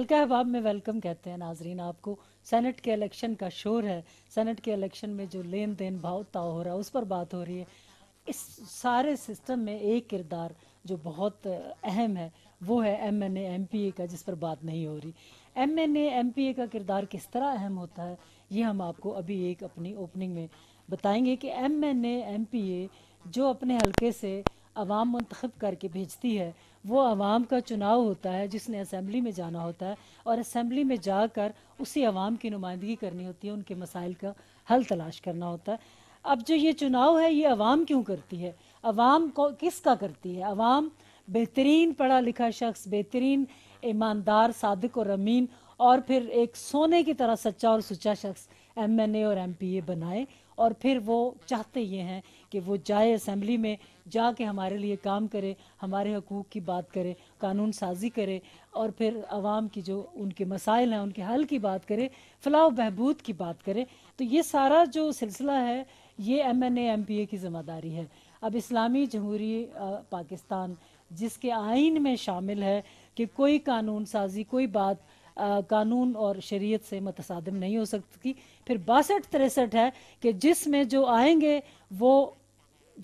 हल्का अहबाब में वेलकम कहते हैं नाजरीन आपको सेनेट के इलेक्शन का शोर है सेनेट के इलेक्शन में जो लेन देन भाव ताव हो रहा है उस पर बात हो रही है इस सारे सिस्टम में एक किरदार जो बहुत अहम है वो है M N M P A का जिस पर बात नहीं हो रही M N M P A का किरदार किस तरह अहम होता है ये हम आपको अभी एक अपनी ओपनिंग में बताएंगे कि M N M P A जो अपने हल्के से अवाम मंतखब करके भेजती है वो आवाम का चुनाव होता है जिसने असम्बली में जाना होता है और असम्बली में जाकर उसी आवाम की नुमाइंदगी करनी होती है उनके मसाइल का हल तलाश करना होता है अब जो ये चुनाव है ये आवाम क्यों करती है आवाम को का करती है आवाम बेहतरीन पढ़ा लिखा शख्स बेहतरीन ईमानदार सादक और अमीन और फिर एक सोने की तरह सच्चा और सुच्चा शख्स एम एन ए और एम पी ए बनाए और फिर वो चाहते ये हैं कि वो जाए असम्बली में जाके हमारे लिए काम करे हमारे हकूक़ की बात करे कानून साजी करे और फिर आवाम की जो उनके मसाइल हैं उनके हल की बात करे फलाह बहबूद की बात करे तो ये सारा जो सिलसिला है ये M N M P A की ज़िम्मेदारी है अब इस्लामी जमहूरी पाकिस्तान जिसके आइन में शामिल है कि कोई कानून साजी कोई बात आ, कानून और शरीयत से मतसादम नहीं हो सकती फिर बासठ तिरसठ है कि जिसमें जो आएंगे वो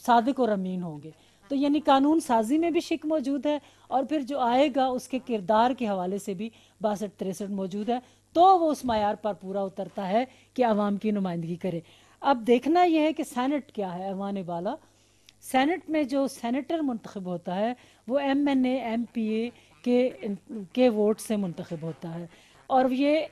सादक और अमीन होंगे तो यानी कानून साजी में भी शिक मौजूद है और फिर जो आएगा उसके किरदार के हवाले से भी बासठ तिरसठ मौजूद है तो वो उस मैार पर पूरा उतरता है कि अवाम की नुमाइंदगी करे अब देखना यह है कि सैनट क्या है अवान वाला सैनट में जो सैनिटर मंतखब होता है वो M N M P A के के वोट से मंतखब होता है और ये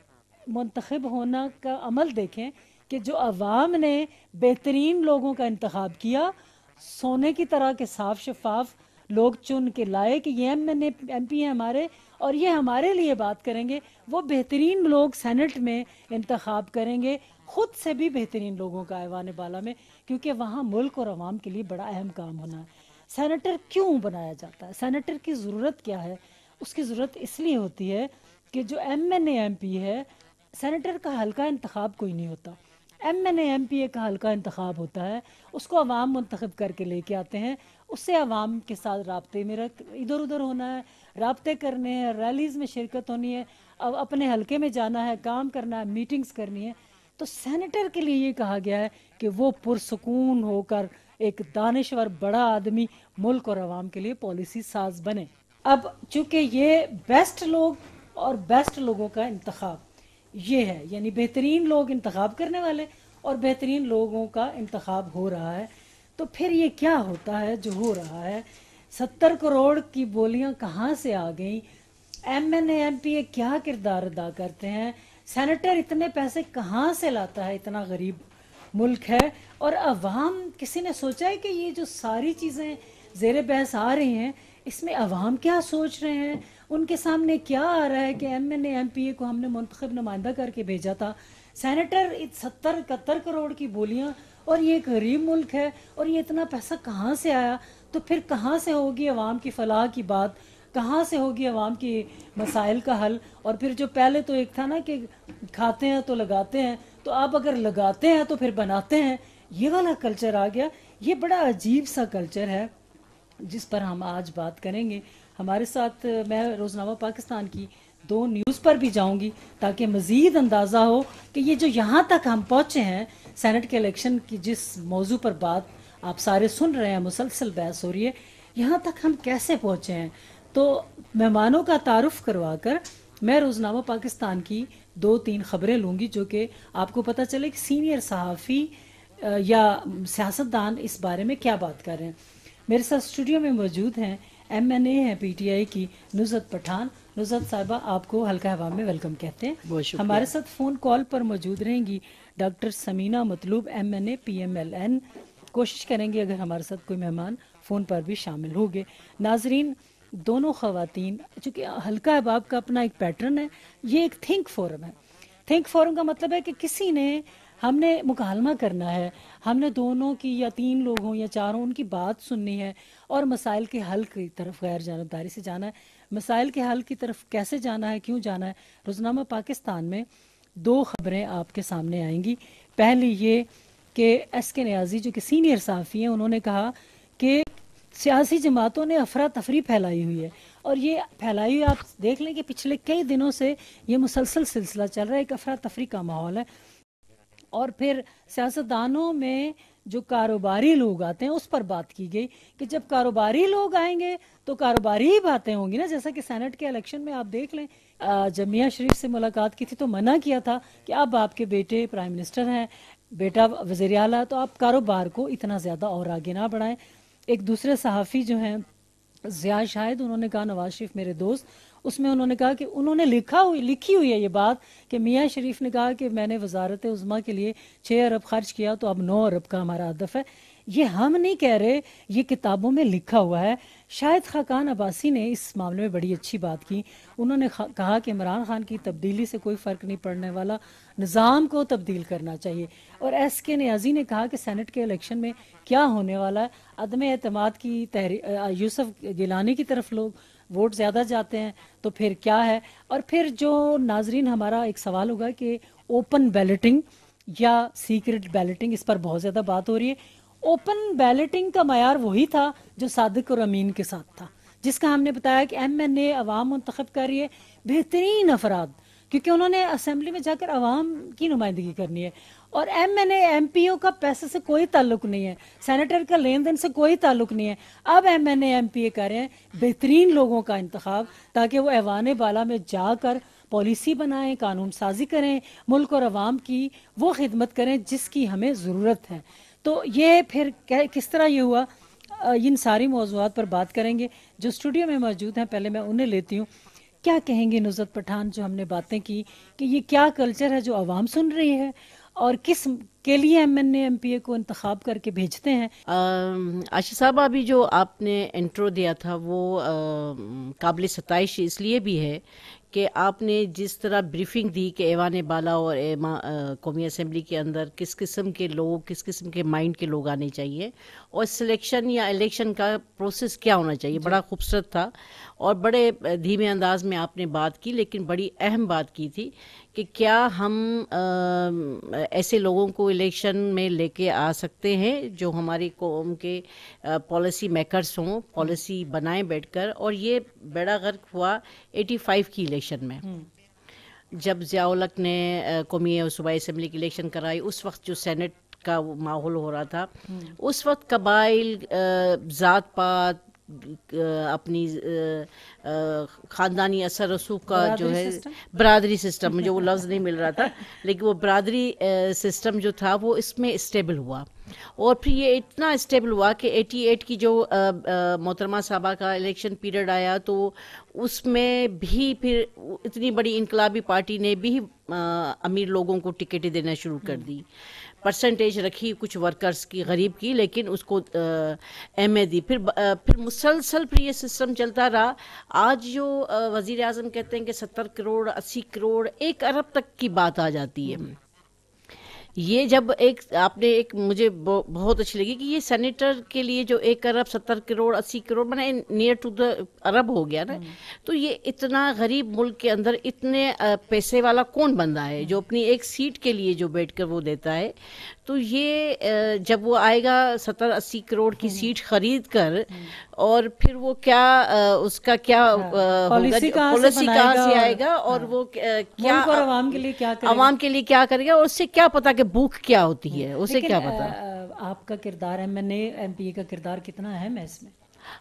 मंतखब होना का अमल देखें कि जो अवाम ने बेहतरीन लोगों का इंतखब किया सोने की तरह के साफ शफाफ लोग चुन के लाए कि ये एम एम पी हैं हमारे और ये हमारे लिए बात करेंगे वो बेहतरीन लोग सेनेट में इंतखब करेंगे ख़ुद से भी बेहतरीन लोगों का आवान बाला में क्योंकि वहाँ मुल्क और आवाम के लिए बड़ा अहम काम होना है सैनिटर क्यों बनाया जाता है सैनिटर की ज़रूरत क्या है उसकी ज़रूरत इसलिए होती है कि जो एम एन एम पी है सैनिटर का हल्का इंतखब कोई नहीं होता M N M P A का हल्का इंतखब होता है उसको अवाम मंतखब करके लेके आते हैं उससे अवाम के साथ रबते में रख इधर उधर होना है रबते करने हैं रैलीज़ में शिरकत होनी है अब अपने हल्के में जाना है काम करना है मीटिंग्स करनी है तो सेनेटर के लिए ये कहा गया है कि वो पुरसकून होकर एक दानश्वर बड़ा आदमी मुल्क और आवाम के लिए पॉलिसी साज बने अब चूंकि ये बेस्ट लोग और बेस्ट लोगों का इंतखब ये है यानी बेहतरीन लोग इंतखब करने वाले और बेहतरीन लोगों का इंतखब हो रहा है तो फिर ये क्या होता है जो हो रहा है सत्तर करोड़ की बोलियां कहाँ से आ गई M N M P A क्या किरदार अदा करते हैं सेनेटर इतने पैसे कहाँ से लाता है इतना गरीब मुल्क है और अवाम किसी ने सोचा है कि ये जो सारी चीज़ें जेर बहस आ रही हैं इसमें अवाम क्या सोच रहे हैं उनके सामने क्या आ रहा है कि M N M P A को हमने मुंतब नुमाइंदा करके भेजा था सैनिटर सत्तर इकहत्तर करोड़ की बोलियाँ और ये गरीब मुल्क है और ये इतना पैसा कहाँ से आया तो फिर कहाँ से होगी अवाम की फलाह की बात कहाँ से होगी अवाम की मसाइल का हल और फिर जो पहले तो एक था ना कि खाते हैं तो लगाते हैं तो आप अगर लगाते हैं तो फिर बनाते हैं ये वाला कल्चर आ गया ये बड़ा अजीब सा कल्चर है जिस पर हम आज बात करेंगे हमारे साथ मैं रोज़नामा पाकिस्तान की दो न्यूज़ पर भी जाऊंगी ताकि मज़ीद अंदाज़ा हो कि ये जो यहाँ तक हम पहुँचे हैं सेनेट के इलेक्शन की जिस मौजू पर बात आप सारे सुन रहे हैं मुसलसल बहस हो रही है यहाँ तक हम कैसे पहुँचे हैं तो मेहमानों का तारफ़ करवा कर मैं रोज़नामा पाकिस्तान की दो तीन खबरें लूँगी जो कि आपको पता चले कि सीनियर सहाफ़ी या सियासतदान इस बारे में क्या बात कर रहे हैं मेरे साथ स्टूडियो में मौजूद हैं एम एन ए है आई की नुजरत पठान नुजरत साहबा आपको हल्का हवा में वेलकम कहते हैं हमारे साथ फोन कॉल पर मौजूद रहेंगी doctor Samina Matloob M N A P M L N कोशिश करेंगे अगर हमारे साथ कोई मेहमान फ़ोन पर भी शामिल हो गए नाजरीन दोनों खातन चूंकि हल्का अहबाब का अपना एक पैटर्न है ये एक थिंक फोरम है थिंक फोरम का मतलब है कि किसी ने हमने मुकालमा करना है हमने दोनों की या तीन लोगों या चारों उनकी बात सुननी है और मसाइल के हल की तरफ गैर जानबदारी से जाना है मसाइल के हल की तरफ कैसे जाना है क्यों जाना है रोजनामा पाकिस्तान में दो खबरें आपके सामने आएंगी पहली ये कि एस के न्याजी जो कि सीनियर साफ़ी हैं उन्होंने कहा कि सियासी जमातों ने अफरा तफरी फैलाई हुई है और ये फैलाई हुई आप देख लें कि पिछले कई दिनों से ये मुसलसल सिलसिला चल रहा है एक अफरा तफरी का माहौल है और फिर सियासतदानों में जो कारोबारी लोग आते हैं उस पर बात की गई कि जब कारोबारी लोग आएंगे तो कारोबारी ही बातें होंगी ना जैसा कि सेनेट के इलेक्शन में आप देख लें जमिया शरीफ से मुलाकात की थी तो मना किया था कि अब आपके बेटे प्राइम मिनिस्टर हैं बेटा वजीर अला तो आप कारोबार को इतना ज़्यादा और आगे ना बढ़ाएं एक दूसरे सहाफ़ी जो हैं जिया शाहिद उन्होंने कहा नवाज शरीफ मेरे दोस्त उसमें उन्होंने कहा कि उन्होंने लिखा हुई लिखी हुई है ये बात कि मियाँ शरीफ ने कहा कि मैंने वजारत उज़मा के लिए छः अरब खर्च किया तो अब नौ अरब का हमारा हदफ है ये हम नहीं कह रहे ये किताबों में लिखा हुआ है शायद खाकान अब्बासी ने इस मामले में बड़ी अच्छी बात की उन्होंने कहा कि इमरान खान की तब्दीली से कोई फ़र्क नहीं पड़ने वाला निज़ाम को तब्दील करना चाहिए और एस के न्याजी ने कहा कि सेनेट के इलेक्शन में क्या होने वाला है अदम अतमाद की तहरी यूसुफ गिलानी की तरफ लोग वोट ज़्यादा जाते हैं तो फिर क्या है और फिर जो नाजरीन हमारा एक सवाल होगा कि ओपन बैलेटिंग या सीक्रेट बैलेटिंग इस पर बहुत ज़्यादा बात हो रही है ओपन बैलेटिंग का मैार वही था जो सादक और अमीन के साथ था जिसका हमने बताया कि एम एन ए मंतखब कर रही है बेहतरीन अफराद क्योंकि उन्होंने असम्बली में जाकर अवाम की नुमाइंदगी करनी है और एम एन का पैसे से कोई ताल्लुक नहीं है सेनेटर का लेन देन से कोई ताल्लुक नहीं है अब एम एन एमपीए कर रहे हैं बेहतरीन लोगों का इंतखब ताकि वो ऐवान बाला में जाकर पॉलिसी बनाएं कानून साजी करें मुल्क और अवाम की वो खिदमत करें जिसकी हमें ज़रूरत है तो ये फिर किस तरह ये हुआ इन सारी मौजूद पर बात करेंगे जो स्टूडियो में मौजूद हैं पहले मैं उन्हें लेती हूँ क्या कहेंगे नुजरत पठान जो हमने बातें की कि ये क्या कल्चर है जो आवाम सुन रही है और किस के लिए M N M P A को इंतखब करके भेजते हैं आशी साहब अभी जो आपने इंट्रो दिया था वो काबिल सतश इसलिए भी है कि आपने जिस तरह ब्रीफिंग दी कि एवान बाला और एमा कौमी असम्बली के अंदर किस किस्म के लोग किस किस्म के माइंड के लोग आने चाहिए और सिलेक्शन या इलेक्शन का प्रोसेस क्या होना चाहिए बड़ा खूबसूरत था और बड़े धीमे अंदाज में आपने बात की लेकिन बड़ी अहम बात की थी कि क्या हम आ, ऐसे लोगों को इलेक्शन में लेके आ सकते हैं जो हमारी कौम के पॉलिसी मेकर्स हों पॉलिसी बनाए बैठकर और ये बेड़ा गर्क हुआ 85 की इलेक्शन में हम्म। जब जयालक ने कौमी और सूबाई असम्बली की इलेक्शन कराई उस वक्त जो सेनेट का माहौल हो रहा था हम्म। उस वक्त कबाइल ज़ात पात अपनी ख़ानदानी असर रसूख का जो है बरदरी सिस्टम मुझे वो लफ्ज़ नहीं मिल रहा था लेकिन वो बरदरी सिस्टम जो था वो इसमें स्टेबल हुआ और फिर ये इतना स्टेबल हुआ कि 88 की जो मोहतरमा साहबा का इलेक्शन पीरियड आया तो उसमें भी फिर इतनी बड़ी इनकलाबी पार्टी ने भी आ, अमीर लोगों को टिकटें देना शुरू कर हम्म। दी परसेंटेज रखी कुछ वर्कर्स की गरीब की लेकिन उसको एम दी फिर आ, फिर मुसलसल फिर ये सिस्टम चलता रहा आज जो वज़ी अजम कहते हैं कि सत्तर करोड़ अस्सी करोड़ एक अरब तक की बात आ जाती है ये जब एक आपने एक मुझे बहुत अच्छी लगी कि ये सेनेटर के लिए जो एक अरब सत्तर करोड़ अस्सी करोड़ मैंने नियर टू द अरब हो गया ना हम्म। तो ये इतना गरीब मुल्क के अंदर इतने पैसे वाला कौन बंदा है जो अपनी एक सीट के लिए जो बैठ कर वो देता है तो ये जब वो आएगा सत्तर अस्सी करोड़ की सीट खरीद कर और फिर वो क्या उसका क्या हाँ, पॉलिसी कहाँ से, से आएगा और हाँ, वो क्या आवाम के लिए क्या आवाम के लिए क्या करेगा और उससे क्या पता कि भूख क्या होती है उसे क्या पता आपका किरदार है मैंने एमपीए का किरदार कितना अहम है इसमें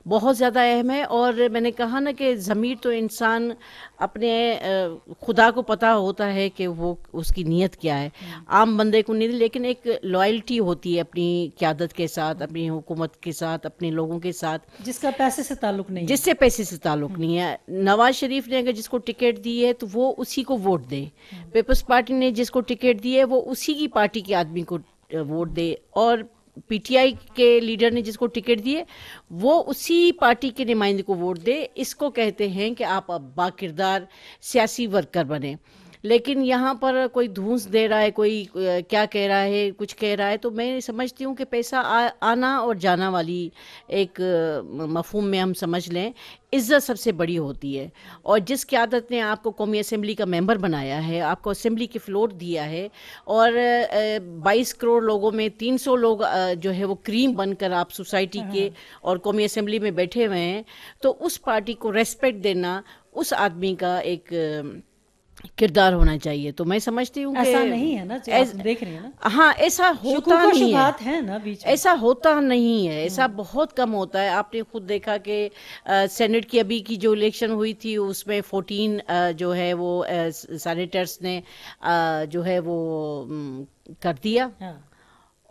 बहुत ज़्यादा अहम है और मैंने कहा ना कि ज़मीर तो इंसान अपने खुदा को पता होता है कि वो उसकी नीयत क्या है हम्म। आम बंदे को नहीं लेकिन एक लॉयल्टी होती है अपनी क्यादत के साथ अपनी हुकूमत के साथ अपने लोगों के साथ जिसका पैसे से ताल्लुक नहीं जिससे पैसे से ताल्लुक हम्म। नहीं है नवाज शरीफ ने अगर जिसको टिकट दी है तो वो उसी को वोट दे हम्म। पीपल्स पार्टी ने जिसको टिकट दी है वो उसी की पार्टी के आदमी को वोट दे और पीटीआई के लीडर ने जिसको टिकट दिए वो उसी पार्टी के नुमाइंदे को वोट दे इसको कहते हैं कि आप अब बाकिरदार सियासी वर्कर बने लेकिन यहाँ पर कोई धूंस दे रहा है कोई क्या कह रहा है कुछ कह रहा है तो मैं समझती हूँ कि पैसा आ, आना और जाना वाली एक मफहम में हम समझ लें इज्जत सबसे बड़ी होती है और जिस क्यादत ने आपको कौमी असम्बली का मेंबर बनाया है आपको असम्बली की फ्लोर दिया है और 22 करोड़ लोगों में 300 लोग जो है वो क्रीम बनकर आप सोसाइटी के हाँ। और कौमी असम्बली में बैठे हुए हैं तो उस पार्टी को रेस्पेक्ट देना उस आदमी का एक किरदार होना चाहिए तो मैं समझती हूँ ऐसा नहीं है ना एस, देख रहे हैं ना हाँ ऐसा होता नहीं है, है ना बीच ऐसा होता नहीं है ऐसा हम्म। बहुत कम होता है आपने खुद देखा कि सेनेट की अभी की जो इलेक्शन हुई थी उसमें फोर्टीन जो है वो सैनिटर्स ने आ, जो है वो कर दिया हाँ।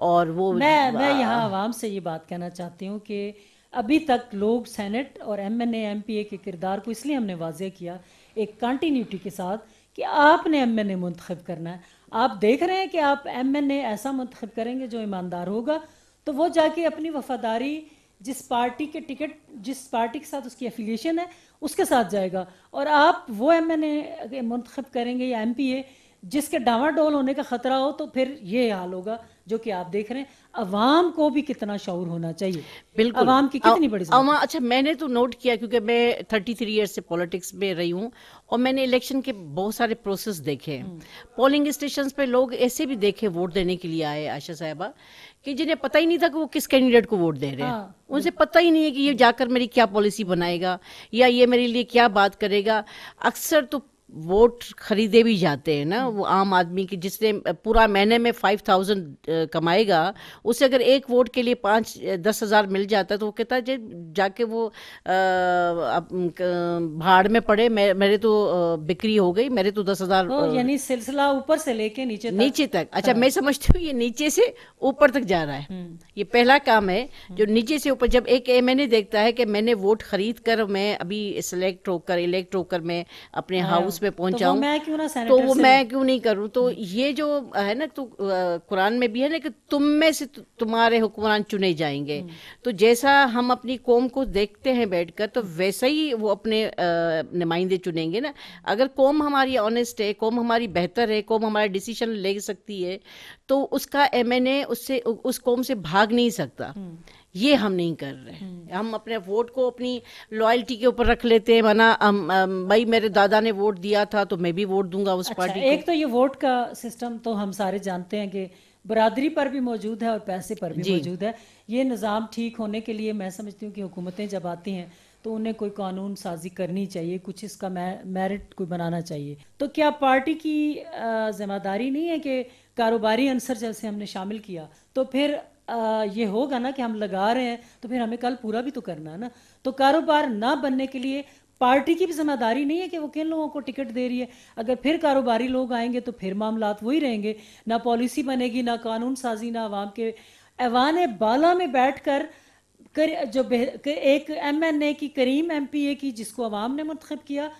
और वो मैं आ, मैं यहाँ आवाम से ये बात कहना चाहती हूँ कि अभी तक लोग सेनेट और M N M P A के किरदार को इसलिए हमने वाजे किया एक कंटिन्यूटी के साथ कि आपने एम एन ए मंतखब करना है आप देख रहे हैं कि आप एम एन ए ऐसा मंतखब करेंगे जो ईमानदार होगा तो वो जाके अपनी वफादारी जिस पार्टी के टिकट जिस पार्टी के साथ उसकी एफिलिएशन है उसके साथ जाएगा और आप वो एम एन ए मंतखब करेंगे या एम पी ए जिसके डावाडोल होने का ख़तरा हो तो फिर ये हाल होगा जो कि आप देख रहे हैं अवाम को भी कितना शौर होना चाहिए बिल्कुल अवाम की कितनी बड़ी अवाम अच्छा मैंने तो नोट किया क्योंकि मैं थर्टी थ्री ईयर्स से पॉलिटिक्स में रही हूँ और मैंने इलेक्शन के बहुत सारे प्रोसेस देखे हैं पोलिंग हम्म। स्टेशन पे लोग ऐसे भी देखे वोट देने के लिए आए आशा साहबा कि जिन्हें पता ही नहीं था कि वो किस कैंडिडेट को वोट दे रहे हैं हाँ। उनसे पता ही नहीं है कि ये जाकर मेरी क्या पॉलिसी बनाएगा या ये मेरे लिए क्या बात करेगा अक्सर तो वोट खरीदे भी जाते हैं ना हम्म। वो आम आदमी की जिसने पूरा महीने में फाइव थाउजेंड कमाएगा उसे अगर एक वोट के लिए पाँच दस हज़ार मिल जाता है तो वो कहता है जे जाके वो भाड़ में पड़े मेरे तो बिक्री हो गई मेरे तो दस हज़ार तो यानी सिलसिला ऊपर से लेके नीचे तक। नीचे तक अच्छा हाँ। मैं समझती हूँ ये नीचे से ऊपर तक जा रहा है हम्म। ये पहला काम है हम्म। जो नीचे से ऊपर जब एक एम देखता है कि मैंने वोट खरीद कर मैं अभी सेलेक्ट होकर इलेक्ट होकर मैं अपने हाउस पे तो पहुंच तो मैं क्यों ना तो वो मैं क्यों नहीं करूं तो ये जो है ना तो कुरान में भी है ना कि तुम में से तुम्हारे हुक्मरान चुने जाएंगे हम्म। तो जैसा हम अपनी कौम को देखते हैं बैठकर तो वैसा ही वो अपने नुमाइंदे चुनेंगे ना अगर कौम हमारी ऑनेस्ट है कौम हमारी बेहतर है कौम हमारा डिसीजन ले सकती है तो उसका एम उससे उस कौम से भाग नहीं सकता हम्म। ये हम नहीं कर रहे हैं हम्म। हम अपने वोट को अपनी लॉयल्टी के ऊपर रख लेते हैं वरना भाई मेरे दादा ने वोट दिया था तो मैं भी वोट दूंगा उस अच्छा, पार्टी एक तो ये वोट का सिस्टम तो हम सारे जानते हैं कि बरदरी पर भी मौजूद है और पैसे पर भी मौजूद है ये निज़ाम ठीक होने के लिए मैं समझती हूँ कि हुकूमतें जब आती हैं तो उन्हें कोई कानून साजी करनी चाहिए कुछ इसका मेरिट कोई बनाना चाहिए तो क्या पार्टी की जिम्मेदारी नहीं है कि कारोबारी अंसर जैसे हमने शामिल किया तो फिर ये होगा ना कि हम लगा रहे हैं तो फिर हमें कल पूरा भी तो करना है ना तो कारोबार ना बनने के लिए पार्टी की भी जिम्मेदारी नहीं है कि वो किन लोगों को टिकट दे रही है अगर फिर कारोबारी लोग आएंगे तो फिर मामला वही रहेंगे ना पॉलिसी बनेगी ना कानून साजी ना आवाम के ऐवान बाला में बैठ कर कर जो एक एम एन ए की करीम एम पी ए की जिसको अवाम ने मंतखब किया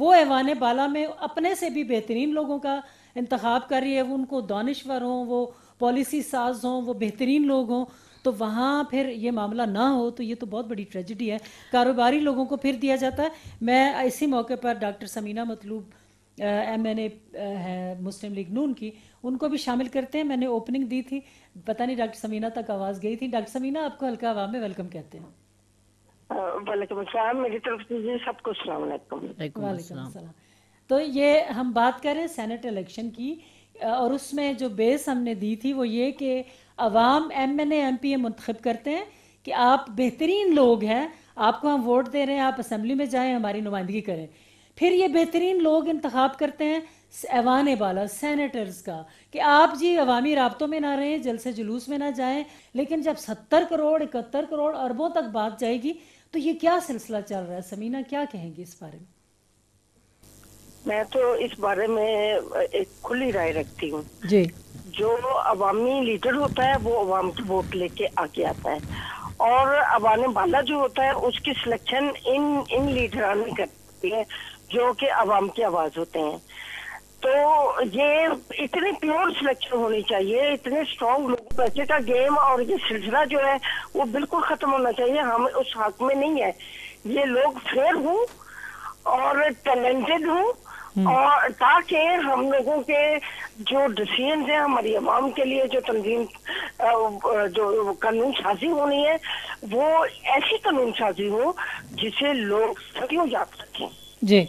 वो ऐवान बाला में अपने से भी बेहतरीन लोगों का इंतखब कर रही है वो उनको दानश्वर हों वो पॉलिसी साज हों वो बेहतरीन लोग हों तो वहाँ फिर ये मामला ना हो तो ये तो बहुत बड़ी ट्रेजिडी है कारोबारी लोगों को फिर दिया जाता है मैं इसी मौके पर doctor Samina Matloob M N A है मुस्लिम लीग नून की उनको भी शामिल करते हैं मैंने ओपनिंग दी थी पता नहीं डॉक्टर समीना तक आवाज़ गई थी डॉक्टर समीना आपको हल्का आवाज में वेलकम कहते हैं वालेकुम अस्सलाम मेरी तरफ से सबको तो ये हम बात करें सेनेट इलेक्शन की और उसमें जो बेस हमने दी थी वो ये कि अवाम M N M P A मंतखब करते हैं कि आप बेहतरीन लोग हैं आपको हम वोट दे रहे हैं आप असम्बली में जाएं हमारी नुमाइंदगी करें फिर ये बेहतरीन लोग इंतखब करते हैं ऐवान बाला सैनिटर्स का कि आप जी अवामी रबतों में ना रहें जलसे जुलूस में ना जाएं लेकिन जब सत्तर करोड़ इकहत्तर करोड़ अरबों तक बात जाएगी तो ये क्या सिलसिला चल रहा है समीना क्या कहेंगी इस बारे में मैं तो इस बारे में एक खुली राय रखती हूँ जो अवामी लीडर होता है वो अवाम की वोट लेके आगे आता है और अवान बाला जो होता है उसकी सिलेक्शन इन इन लीडरान करती है जो कि अवाम की आवाज होते हैं तो ये इतने प्योर सिलेक्शन होनी चाहिए इतने स्ट्रॉन्ग लोग पैसे का गेम और ये सिलसिला जो है वो बिल्कुल खत्म होना चाहिए हम उस हक में नहीं है ये लोग फेयर हूँ और टैलेंटेड हूँ हम्म। और ताकि हम लोगों के जो डिसीजन है हमारी आवाम के लिए जो तंजीम जो कानून साजी होनी है वो ऐसी कानून साजी हो जिसे लोग सदियों याद रखें जी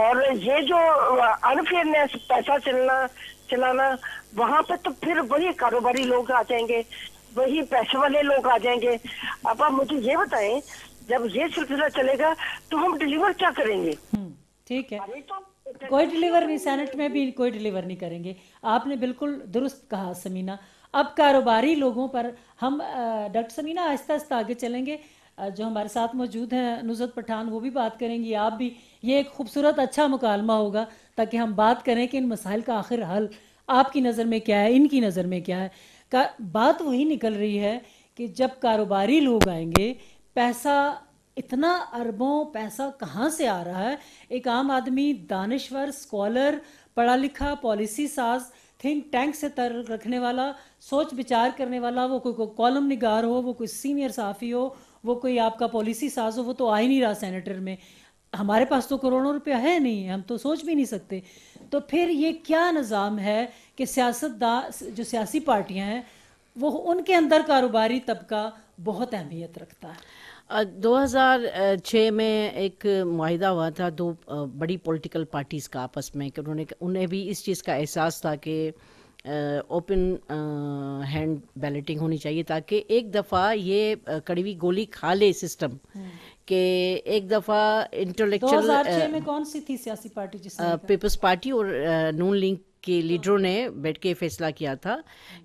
और ये जो अनफेयरनेस पैसा चलना चलाना वहाँ पे तो फिर वही कारोबारी लोग आ जाएंगे वही पैसे वाले लोग आ जाएंगे अब आप मुझे ये बताएं जब ये सिलसिला चलेगा तो हम डिलीवर क्या करेंगे हम्म, ठीक है तो कोई डिलीवर नहीं सेनेट में भी कोई डिलीवर नहीं करेंगे आपने बिल्कुल दुरुस्त कहा समीना अब कारोबारी लोगों पर हम डॉक्टर समीना आहिस्ता आहिस्ता आगे चलेंगे जो हमारे साथ मौजूद हैं नुजरत पठान वो भी बात करेंगी आप भी ये एक खूबसूरत अच्छा मुकालमा होगा ताकि हम बात करें कि इन मसाइल का आखिर हल आपकी नज़र में क्या है इनकी नज़र में क्या है का बात वही निकल रही है कि जब कारोबारी लोग आएंगे पैसा इतना अरबों पैसा कहाँ से आ रहा है एक आम आदमी दानश्वर स्कॉलर पढ़ा लिखा पॉलिसी साज थिंक टैंक से तर रखने वाला सोच विचार करने वाला वो कोई कोई कॉलम निगार हो वो कोई सीनियर साफ़ी हो वो कोई आपका पॉलिसी साज हो वो तो आ ही नहीं रहा सेनेटर में हमारे पास तो करोड़ों रुपया है नहीं हम तो सोच भी नहीं सकते तो फिर ये क्या निज़ाम है कि सियासतदान जो सियासी पार्टियां हैं वो उनके अंदर कारोबारी तबका बहुत अहमियत रखता है 2006 में एक माहिदा हुआ था दो बड़ी पॉलिटिकल पार्टीज़ का आपस में कि उन्होंने उन्हें भी इस चीज़ का एहसास था कि ओपन हैंड बैलेटिंग होनी चाहिए ताकि एक दफ़ा ये कड़वी गोली खा ले सिस्टम हम्म। के एक दफ़ा इंटेलेक्चुअल में कौन सी थी सियासी पार्टी पीपल्स पार्टी और नून लिंक के लीडरों ने बैठ के फैसला किया था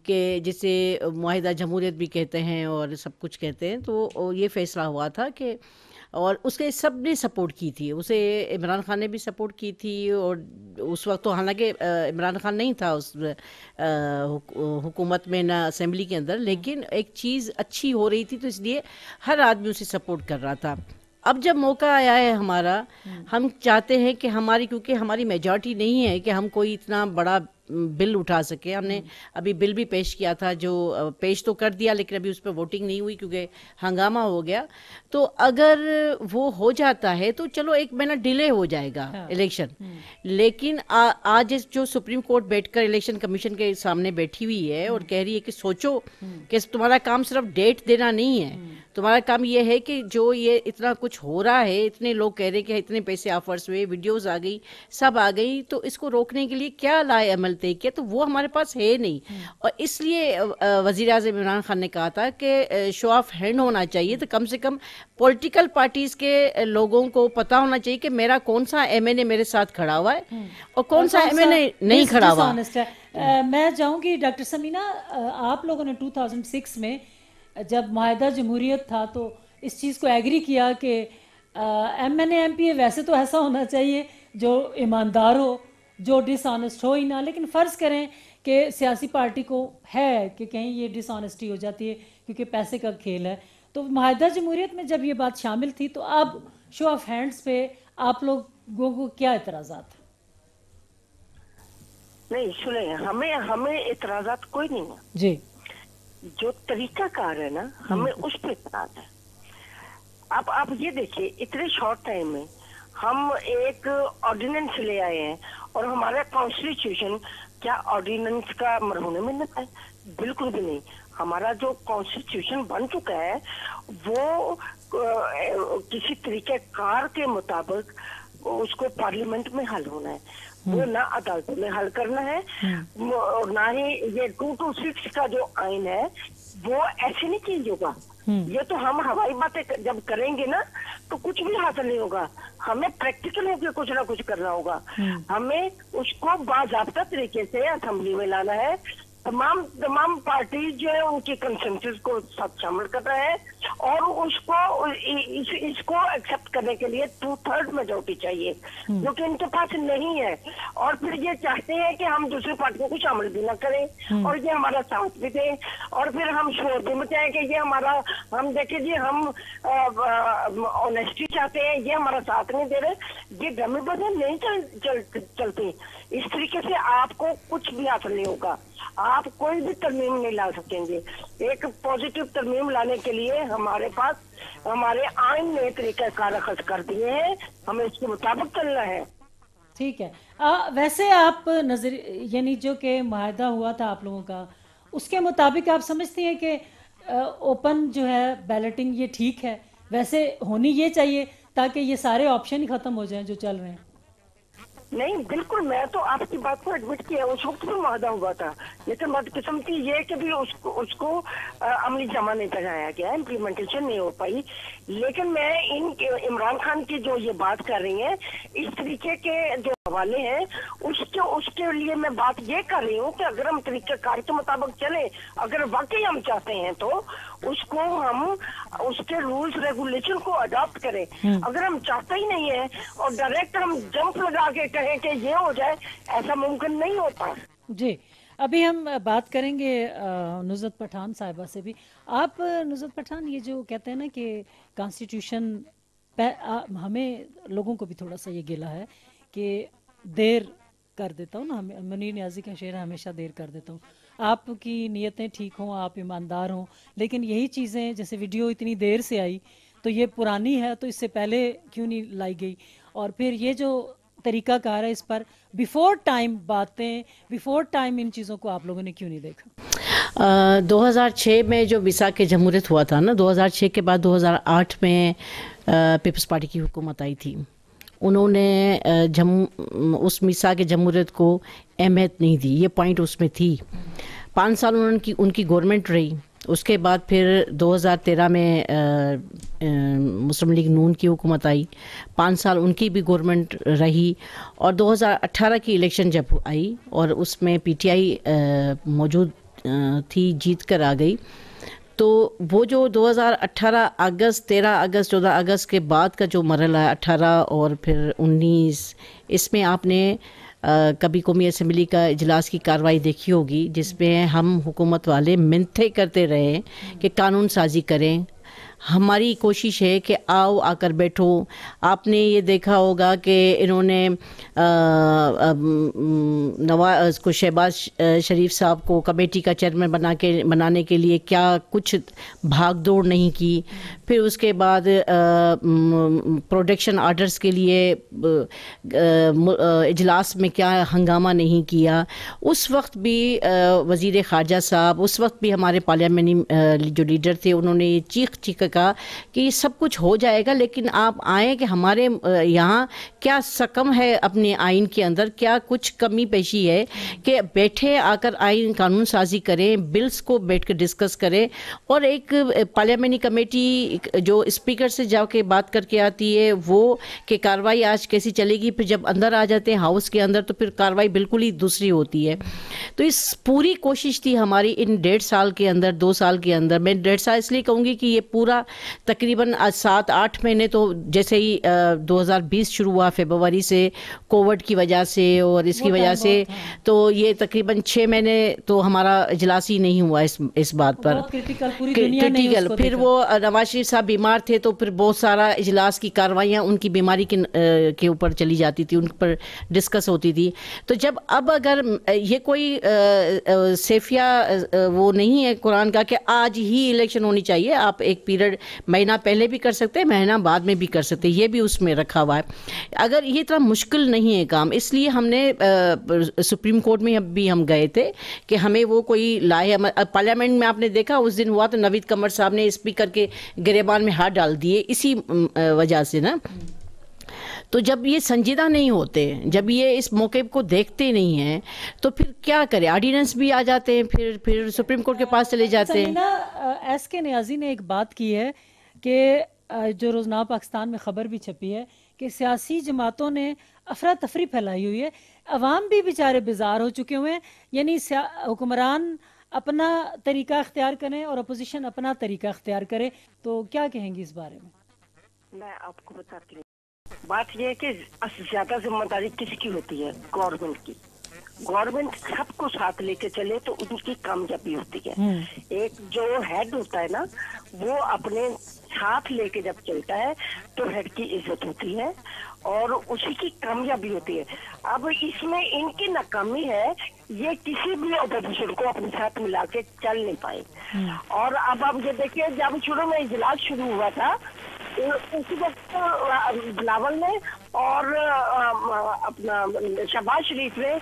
कि जिसे माहिदा जमहूरियत भी कहते हैं और सब कुछ कहते हैं तो ये फैसला हुआ था कि और उसके सब ने सपोर्ट की थी उसे इमरान खान ने भी सपोर्ट की थी और उस वक्त तो हालांकि इमरान खान नहीं था उस हुकूमत में ना असम्बली के अंदर लेकिन एक चीज़ अच्छी हो रही थी तो इसलिए हर आदमी उसे सपोर्ट कर रहा था अब जब मौका आया है हमारा हम्म। हम चाहते हैं कि हमारी क्योंकि हमारी मेजॉरिटी नहीं है कि हम कोई इतना बड़ा बिल उठा सके हमने हम्म। अभी बिल भी पेश किया था जो पेश तो कर दिया लेकिन अभी उस पर वोटिंग नहीं हुई क्योंकि हंगामा हो गया तो अगर वो हो जाता है तो चलो एक महीना डिले हो जाएगा इलेक्शन हाँ। हम्म। लेकिन आ, आज जो सुप्रीम कोर्ट बैठकर इलेक्शन कमीशन के सामने बैठी हुई है और कह रही है कि सोचो कि तुम्हारा काम सिर्फ डेट देना नहीं है तुम्हारा काम ये है कि जो ये इतना कुछ हो रहा है इतने लोग कह रहे हैं कि इतने पैसे ऑफर्स हुए वीडियोस आ गई सब आ गई तो इसको रोकने के लिए क्या लाए अमल तय किया तो वो हमारे पास है नहीं हम्म। और इसलिए वजीर अजम इमरान खान ने कहा था कि शो ऑफ हैंड होना चाहिए तो कम से कम पोलिटिकल पार्टीज के लोगों को पता होना चाहिए कि मेरा कौन सा एम मेरे साथ खड़ा हुआ है हम्म। और कौन सा एम नहीं खड़ा हुआ हम्म। मैं चाहूँगी डॉक्टर समीना आप लोगों ने 2006 में जब माहदा जमहूरीत था तो इस चीज़ को एग्री किया कि M N M P A वैसे तो ऐसा होना चाहिए जो ईमानदार हो जो डिसऑनेस्ट हो ही ना लेकिन फ़र्ज़ करें कि सियासी पार्टी को है कि कहीं ये डिसऑनेस्टी हो जाती है क्योंकि पैसे का खेल है तो माहदा जमहूरीत में जब ये बात शामिल थी तो अब शो ऑफ हैंड्स पे आप लोगों को क्या था नहीं सुने हमें हमें एतराज़ कोई नहीं है जी जो तरीका कार है ना हमें हम्म। उस पर ध्यान है अब आप ये देखिए इतने शॉर्ट टाइम में हम एक ऑर्डिनेंस ले आए हैं और हमारा कॉन्स्टिट्यूशन क्या ऑर्डिनेंस का मरहूने में है बिल्कुल भी नहीं हमारा जो कॉन्स्टिट्यूशन बन चुका है वो किसी तरीके कार के मुताबिक उसको पार्लियामेंट में हल होना है वो ना अदालतों में हल करना है हम्म। और ना ही ये टू टू सिक्स का जो आइन है वो ऐसे नहीं चेंज होगा हम्म। ये तो हम हवाई बातें जब करेंगे ना तो कुछ भी हासिल नहीं होगा हमें प्रैक्टिकल होकर कुछ ना कुछ करना होगा हम्म। हमें उसको बाजाबा तरीके से असेंबली में लाना है तमाम तमाम पार्टी जो है उनकी कंसेंसिस को सब शामिल कर रहे हैं और उसको इस, इसको एक्सेप्ट करने के लिए टू थर्ड मेजोरिटी चाहिए हम्म। जो कि इनके पास नहीं है और फिर ये चाहते हैं कि हम दूसरी पार्टियों को शामिल भी ना करें हम्म। और ये हमारा साथ भी दें और फिर हम शोर भी मचाएं कि ये हमारा हम देखे जी हम ऑनेस्टी चाहते हैं ये हमारा साथ नहीं दे रहे ये गमी बदल नहीं चल, चल, चलती इस तरीके से आपको कुछ भी हासिल नहीं होगा आप कोई भी तरमीम नहीं ला सकेंगे एक पॉजिटिव तरमीम लाने के लिए हमारे पास हमारे आइन ने तरीक़ाकार खर्च कर दिए हैं हमें इसके मुताबिक चलना है ठीक है आ, वैसे आप नजर यानी जो के माहिदा हुआ था आप लोगों का उसके मुताबिक आप समझती हैं कि ओपन जो है बैलेटिंग ये ठीक है वैसे होनी ये चाहिए ताकि ये सारे ऑप्शन ही ख़त्म हो जाएं जो चल रहे हैं नहीं बिल्कुल मैं तो आपकी बात को एडमिट किया उस वक्त भी मादा हुआ था लेकिन बदकिस्मती ये कि भी उसको उसको अमली जमा नहीं पहनाया गया इम्प्लीमेंटेशन नहीं हो पाई लेकिन मैं इन इमरान खान की जो ये बात कर रही है इस तरीके के जो हवाले हैं उसके उसके लिए मैं बात ये कर रही हूँ कि अगर हम तरीके कार्य के मुताबिक चले अगर वाकई हम चाहते हैं तो उसको हम उसके रूल्स रेगुलेशन को अडॉप्ट करें हम्म। अगर हम चाहते ही नहीं है और डायरेक्ट हम जंप लगा के कहें कि ये हो जाए ऐसा मुमकिन नहीं होता जी अभी हम बात करेंगे नुजरत पठान साहिबा से भी आप नुजरत पठान ये जो कहते हैं ना कि कॉन्स्टिट्यूशन हमें लोगों को भी थोड़ा सा ये गिला है कि देर कर देता हूँ ना हम मुनीर न्याजी का शेर हमेशा देर कर देता हूँ आपकी नीयतें ठीक हों आप ईमानदार हों लेकिन यही चीज़ें जैसे वीडियो इतनी देर से आई तो ये पुरानी है तो इससे पहले क्यों नहीं लाई गई और फिर ये जो तरीका कार है इस पर बिफोर टाइम बातें बिफोर टाइम इन चीज़ों को आप लोगों ने क्यों नहीं देखा दो हज़ार छः में जो विसा के जमहूरियत हुआ था ना दो हज़ार छः के बाद दो हज़ार आठ में पीपल्स पार्टी की हुकूमत आई थी उन्होंने जम उस मिसा के जमहूरियत को अहमियत नहीं दी ये पॉइंट उसमें थी पाँच साल उन्होंने उनकी गवर्नमेंट रही उसके बाद फिर 2013 में मुस्लिम लीग नून की हुकूमत आई पाँच साल उनकी भी गवर्नमेंट रही और 2018 की इलेक्शन जब आई और उसमें पीटीआई मौजूद थी जीत कर आ गई तो वो जो 2018 अगस्त 13 अगस्त 14 अगस्त के बाद का जो मरल है 18 और फिर 19 इसमें आपने कभी कौमी असम्बली का इजलास की कार्रवाई देखी होगी जिसमें हम हुकूमत वाले मिनतें करते रहे कि कानून साजी करें हमारी कोशिश है कि आओ आकर बैठो आपने ये देखा होगा कि इन्होंने नवाज़ को शहबाज शरीफ साहब को कमेटी का चेयरमैन बना के बनाने के लिए क्या कुछ भाग दौड़ नहीं की फिर उसके बाद प्रोडक्शन आर्डर्स के लिए इजलास में क्या हंगामा नहीं किया उस वक्त भी वज़ी ख़ारजा साहब उस वक्त भी हमारे पार्लियामेंट जो लीडर थे उन्होंने चीख चीख का कि सब कुछ हो जाएगा लेकिन आप आएँ कि हमारे यहाँ क्या सकम है अपने आइन के अंदर क्या कुछ कमी पेशी है कि बैठे आकर आइन कानून साजी करें बिल्स को बैठ कर डिस्कस करें और एक पार्लियामेंटी कमेटी जो स्पीकर से जाके बात करके आती है वो कि कार्रवाई आज कैसी चलेगी फिर जब अंदर आ जाते हैं हाउस के अंदर तो फिर कार्रवाई बिल्कुल ही दूसरी होती है तो इस पूरी कोशिश थी हमारी इन डेढ़ साल के अंदर दो साल के अंदर मैं डेढ़ साल इसलिए कहूँगी कि ये पूरा का तकरीबन सात आठ महीने तो जैसे ही दो हज़ार बीस शुरू हुआ फेबरवरी से कोविड की वजह से और इसकी वजह से तो ये तकरीबन छः महीने तो हमारा इजलास ही नहीं हुआ इस इस बात पर क्रिटिकल फिर वो नवाज शरीफ साहब बीमार थे तो फिर बहुत सारा इजलास की कार्रवाइयाँ उनकी बीमारी के के ऊपर चली जाती थी उन पर डिस्कस होती थी तो जब अब अगर ये कोई सेफिया वो नहीं है कुरान का कि आज ही इलेक्शन होनी चाहिए आप एक पीरियड डेढ़ महीना पहले भी कर सकते हैं महीना बाद में भी कर सकते हैं ये भी उसमें रखा हुआ है अगर ये इतना मुश्किल नहीं है काम इसलिए हमने सुप्रीम कोर्ट में भी हम गए थे कि हमें वो कोई लाए पार्लियामेंट में आपने देखा उस दिन हुआ तो नवीद कंवर साहब ने स्पीकर के गिरेबान में हाथ डाल दिए इसी वजह से ना तो जब ये संजीदा नहीं होते जब ये इस मौके को देखते नहीं हैं तो फिर क्या करें ऑर्डिनेंस भी आ जाते हैं फिर फिर सुप्रीम कोर्ट के हाँ, पास चले जाते हैं ना एस के न्याजी ने एक बात की है कि जो रोजना पाकिस्तान में खबर भी छपी है कि सियासी जमातों ने अफरा तफरी फैलाई हुई है अवाम भी बेचारे बेजार हो चुके हुए हैं यानी हुक्मरान अपना तरीका अख्तियार करें और अपोजिशन अपना तरीका अख्तियार करे तो क्या कहेंगी इस बारे में मैं आपको बताती हूँ बात यह है कि ज्यादा जिम्मेदारी किसकी होती है गवर्नमेंट की गवर्नमेंट सबको साथ लेके चले तो उनकी कामयाबी होती है हम्म। एक जो हेड होता है ना वो अपने साथ लेके जब चलता है तो हेड की इज्जत होती है और उसी की कामयाबी होती है अब इसमें इनकी नाकामी है ये किसी भी अपोजिशन को अपने साथ मिला के चल नहीं पाए हम्म। और अब आप ये देखिए जब शुरू में इजलास शुरू हुआ था उसी वक्त बिलावल ने और अपना शहबाज शरीफ ने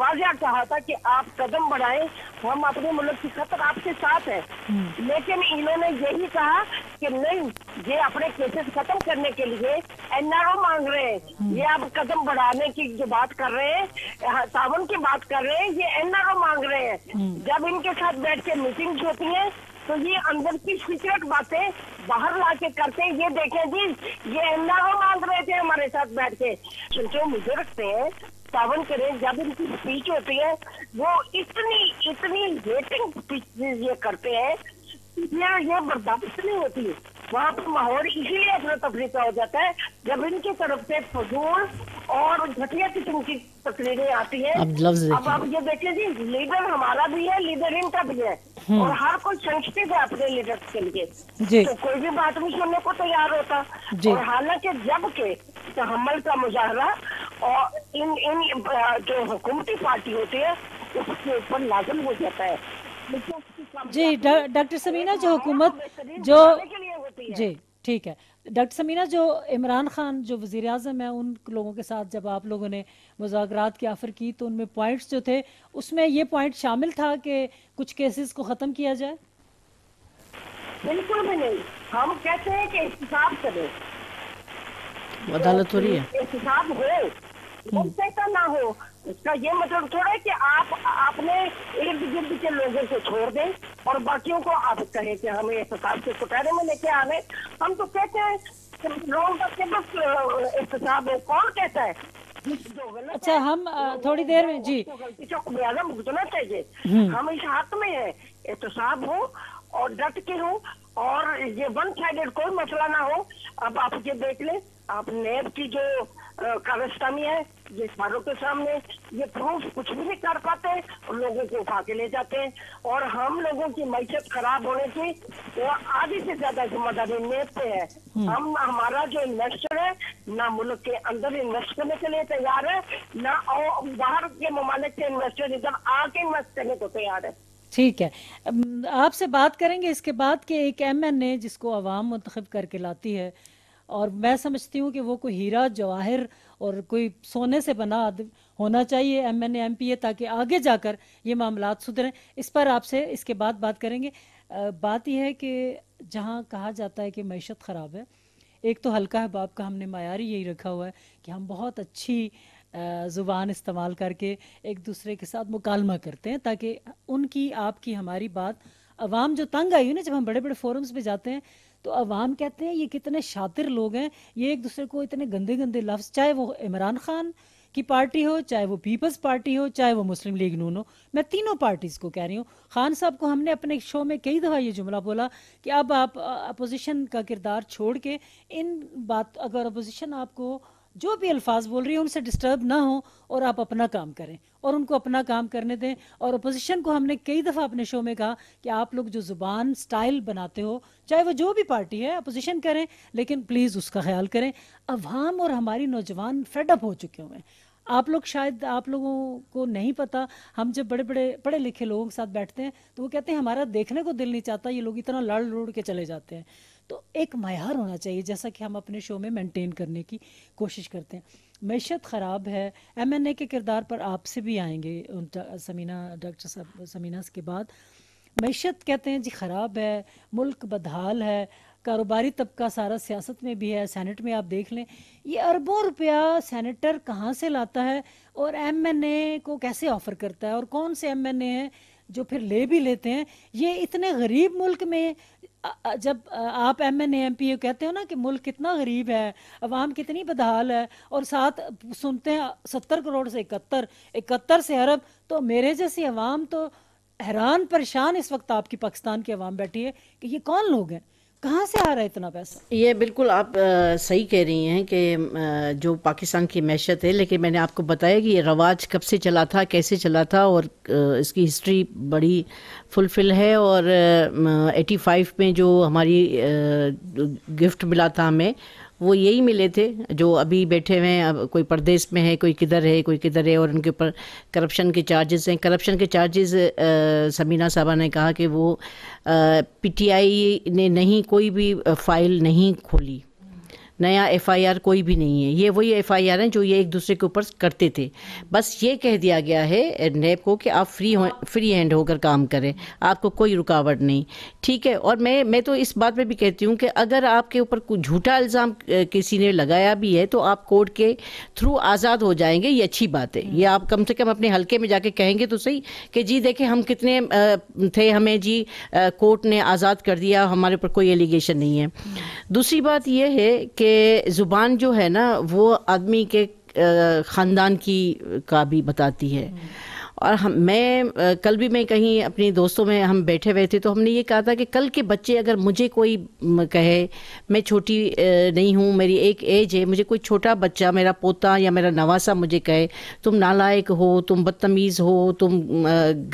वाजिया कहा था कि आप कदम बढ़ाएं हम अपने मुल्क की खतर आपके साथ है हम्म। लेकिन इन्होंने यही कहा कि नहीं ये अपने केसेस खत्म करने के लिए एनआरओ मांग रहे हैं हम्म। ये आप कदम बढ़ाने की जो बात कर रहे हैं सावन की बात कर रहे हैं ये एनआरओ मांग रहे हैं हम्म। जब इनके साथ बैठ के मीटिंग होती है तो ये अंदर की सीक्रेट बातें बाहर ला के करते ये देखें जी ये एनआरओ मांग रहे थे हमारे साथ बैठ के तो जो रखते थे पावन करें जब इनकी स्पीच होती है वो इतनी इतनी रेटिंग ये करते हैं ये ये बर्दाश्त नहीं होती है वहाँ पर माहौल इसीलिए अपना तफरीका हो जाता है जब इनकी तरफ से फजूल और घटिया किस्म की तकलीरें आती है अब आप ये देखिए जी लीडर हमारा भी है लीडर इनका भी है हम्म। और हर कोई सेंसिटिव है अपने लीडर के लिए तो कोई भी बात नहीं सुनने को तैयार होता और हालांकि जब के तहमल का मुजाहरा और इन इन जो हुकूमती पार्टी होती है उसके ऊपर लाजम हो जाता है जी डॉक्टर समीना जो हुकूमत तो जो जी ठीक है डॉक्टर समीना जो इमरान खान जो वजीर अजम है उन लोगों के साथ जब आप लोगों ने मुजाकरात की आफर की तो उनमें पॉइंट्स जो थे उसमें ये पॉइंट शामिल था कि कुछ केसेस को ख़त्म किया जाए बिल्कुल भी नहीं हम कहते हैं कि करें अदालत हो रही है हम्म। उससे का तो ना हो इसका तो ये मतलब थोड़ा है कि आप आपने इर्द गिर्द के लोगों को छोड़ दें और बाकियों को आप कहें कि हमें एहतसाब के कुटारे में लेके आ गए हम तो कहते हैं कौन कहता है तो अच्छा हम थोड़ी देर में जी ज्यादा भुगतना चाहिए हम्म। हम इस हाथ में है एहतसाब हो और डट के हो और ये वन साइडेड कोई मसला ना हो अब आप ये देख ले आप नैब की जो कागजतानी है ये सारों के सामने ये प्रूफ कुछ भी नहीं कर पाते और लोगों को उठा के ले जाते हैं और हम लोगों की मैचत खराब होने की वो आधे से ज्यादा जिम्मेदारी नेत हैं है हम्म। हम हमारा जो इन्वेस्टर है ना मुल्क के अंदर इन्वेस्ट करने के लिए तैयार है ना बाहर के ममालिक के इन्वेस्टर इधर आके इन्वेस्ट करने को तैयार है ठीक है आपसे बात करेंगे इसके बाद के एक एम एन ए जिसको अवाम मुंतखब करके लाती है और मैं समझती हूँ कि वो कोई हीरा जवाहर और कोई सोने से बना होना चाहिए M N M P A ताकि आगे जाकर ये मामला सुधरें इस पर आपसे इसके बाद बात करेंगे आ, बात यह है कि जहाँ कहा जाता है कि मीशत ख़राब है एक तो हल्का बाप का हमने मायारी यही रखा हुआ है कि हम बहुत अच्छी ज़ुबान इस्तेमाल करके एक दूसरे के साथ मुकालमा करते हैं ताकि उनकी आपकी हमारी बात अवाम जो तंग आई हुई ना जब हम बड़े बड़े फोरम्स पर जाते हैं तो अवाम कहते हैं ये कितने शातिर लोग हैं ये एक दूसरे को इतने गंदे गंदे लफ्ज़ चाहे वो इमरान खान की पार्टी हो चाहे वो पीपल्स पार्टी हो चाहे वो मुस्लिम लीग नून हो मैं तीनों पार्टीज़ को कह रही हूँ खान साहब को हमने अपने शो में कई दफ़ा ये जुमला बोला कि अब आप अपोजिशन का किरदार छोड़ के इन बात अगर अपोजिशन आपको जो भी अल्फाज बोल रही है उनसे डिस्टर्ब ना हो और आप अपना काम करें और उनको अपना काम करने दें और अपोजिशन को हमने कई दफ़ा अपने शो में कहा कि आप लोग जो ज़ुबान स्टाइल बनाते हो चाहे वो जो भी पार्टी है अपोजिशन करें लेकिन प्लीज़ उसका ख्याल करें अवाम और हमारी नौजवान फेडअप हो चुके हुए हैं आप लोग शायद आप लोगों को नहीं पता हम जब बड़े बड़े पढ़े लिखे लोगों के साथ बैठते हैं तो वो कहते हैं हमारा देखने को दिल नहीं चाहता ये लोग इतना लड़ लुड़ के चले जाते हैं तो एक मैार होना चाहिए जैसा कि हम अपने शो में मेंटेन करने की कोशिश करते हैं मीशत ख़राब है एम एन ए के किरदार पर आपसे भी आएंगे समीना डॉक्टर साहब समीना के बाद मीशत कहते हैं जी ख़राब है मुल्क बदहाल है कारोबारी तबका सारा सियासत में भी है सेनेट में आप देख लें ये अरबों रुपया सेनेटर कहाँ से लाता है और एम एन ए को कैसे ऑफ़र करता है और कौन से एम एन ए हैं जो फिर ले भी लेते हैं ये इतने गरीब मुल्क में जब आप एम एन एम पी कहते हो ना कि मुल्क कितना गरीब है अवाम कितनी बदहाल है और साथ सुनते हैं सत्तर करोड़ से इकहत्तर इकहत्तर से अरब तो मेरे जैसी अवाम तो हैरान परेशान इस वक्त आपकी पाकिस्तान की अवाम बैठी है कि ये कौन लोग हैं कहाँ से आ रहा है इतना पैसा ये बिल्कुल आप आ, सही कह रही हैं कि जो पाकिस्तान की मैशत है लेकिन मैंने आपको बताया कि ये रवाज कब से चला था कैसे चला था और आ, इसकी हिस्ट्री बड़ी फुलफिल है और एटी फाइव में जो हमारी गिफ्ट मिला था हमें वो यही मिले थे जो अभी बैठे हुए हैं अब कोई प्रदेश में है कोई किधर है कोई किधर है और उनके ऊपर करप्शन के चार्जेस हैं करप्शन के चार्जेस समीना साहबा ने कहा कि वो पीटीआई ने नहीं कोई भी फाइल नहीं खोली नया एफआईआर कोई भी नहीं है ये वही एफआईआर हैं जो ये एक दूसरे के ऊपर करते थे बस ये कह दिया गया है नैब को कि आप फ्री हो फ्री हैंड होकर काम करें आपको कोई रुकावट नहीं ठीक है और मैं मैं तो इस बात पे भी कहती हूँ कि अगर आपके ऊपर झूठा इल्ज़ाम किसी ने लगाया भी है तो आप कोर्ट के थ्रू आज़ाद हो जाएंगे ये अच्छी बात है ये आप कम से कम अपने हल्के में जाके कहेंगे तो सही कि जी देखें हम कितने थे हमें जी कोर्ट ने आज़ाद कर दिया हमारे ऊपर कोई एलिगेशन नहीं है दूसरी बात यह है कि ज़ुबान जो है ना वो आदमी के ख़ानदान की का भी बताती है और हम मैं कल भी मैं कहीं अपने दोस्तों में हम बैठे हुए थे तो हमने ये कहा था कि कल के बच्चे अगर मुझे कोई कहे मैं छोटी नहीं हूँ मेरी एक एज है मुझे कोई छोटा बच्चा मेरा पोता या मेरा नवासा मुझे कहे तुम नालायक हो तुम बदतमीज़ हो तुम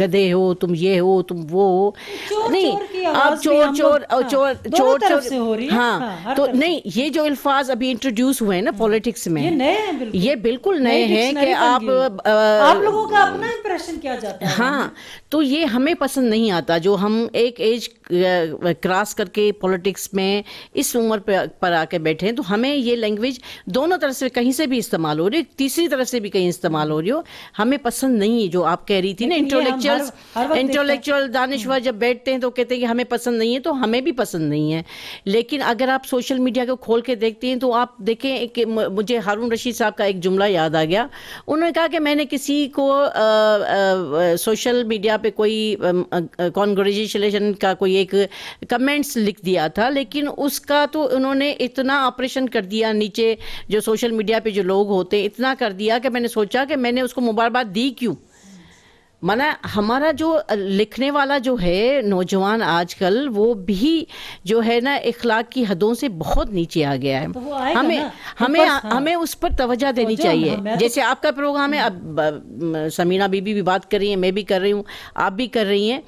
गधे हो तुम ये हो तुम वो हो नहीं आप हाँ, चोर चोर चोर चोर चोर से हो रही हाँ, हाँ तो नहीं ये जो अल्फाज अभी इंट्रोड्यूस हुए हैं ना पॉलिटिक्स हाँ। में ये बिल्कुल नए हैं कि आप आप लोगों का अपना क्वेश्चन किया जाता है हाँ तो ये हमें पसंद नहीं आता जो हम एक एज क्रॉस करके पॉलिटिक्स में इस उम्र पर, पर आके बैठे हैं तो हमें ये लैंग्वेज दोनों तरफ से कहीं से भी इस्तेमाल हो रही है तीसरी तरफ से भी कहीं इस्तेमाल हो रही हो हमें पसंद नहीं है जो आप कह रही थी ना इंटेलेक्चुअल इंटेलेक्चुअल दानश्वर जब बैठते हैं तो कहते हैं कि हमें पसंद नहीं है तो हमें भी पसंद नहीं है लेकिन अगर आप सोशल मीडिया को खोल के देखते हैं तो आप देखें कि मुझे हारून रशीद साहब का एक जुमला याद आ गया उन्होंने कहा कि मैंने किसी को सोशल मीडिया पर कोई कॉन्ग्रेचुलेशन का कोई एक कमेंट्स लिख दिया था लेकिन उसका तो उन्होंने इतना ऑपरेशन कर दिया नीचे जो सोशल मीडिया पे जो लोग होते इतना कर दिया कि मैंने सोचा कि मैंने उसको मुबारकबाद दी क्यों माना हमारा जो लिखने वाला जो है नौजवान आजकल वो भी जो है ना इखलाक की हदों से बहुत नीचे आ गया है तो हमें हमें हाँ। हमें उस पर तवज्जा देनी चाहिए हाँ, जैसे आपका प्रोग्राम है हम्म। अब समीना बीबी भी बात कर रही है मैं भी कर रही हूँ आप भी कर रही हैं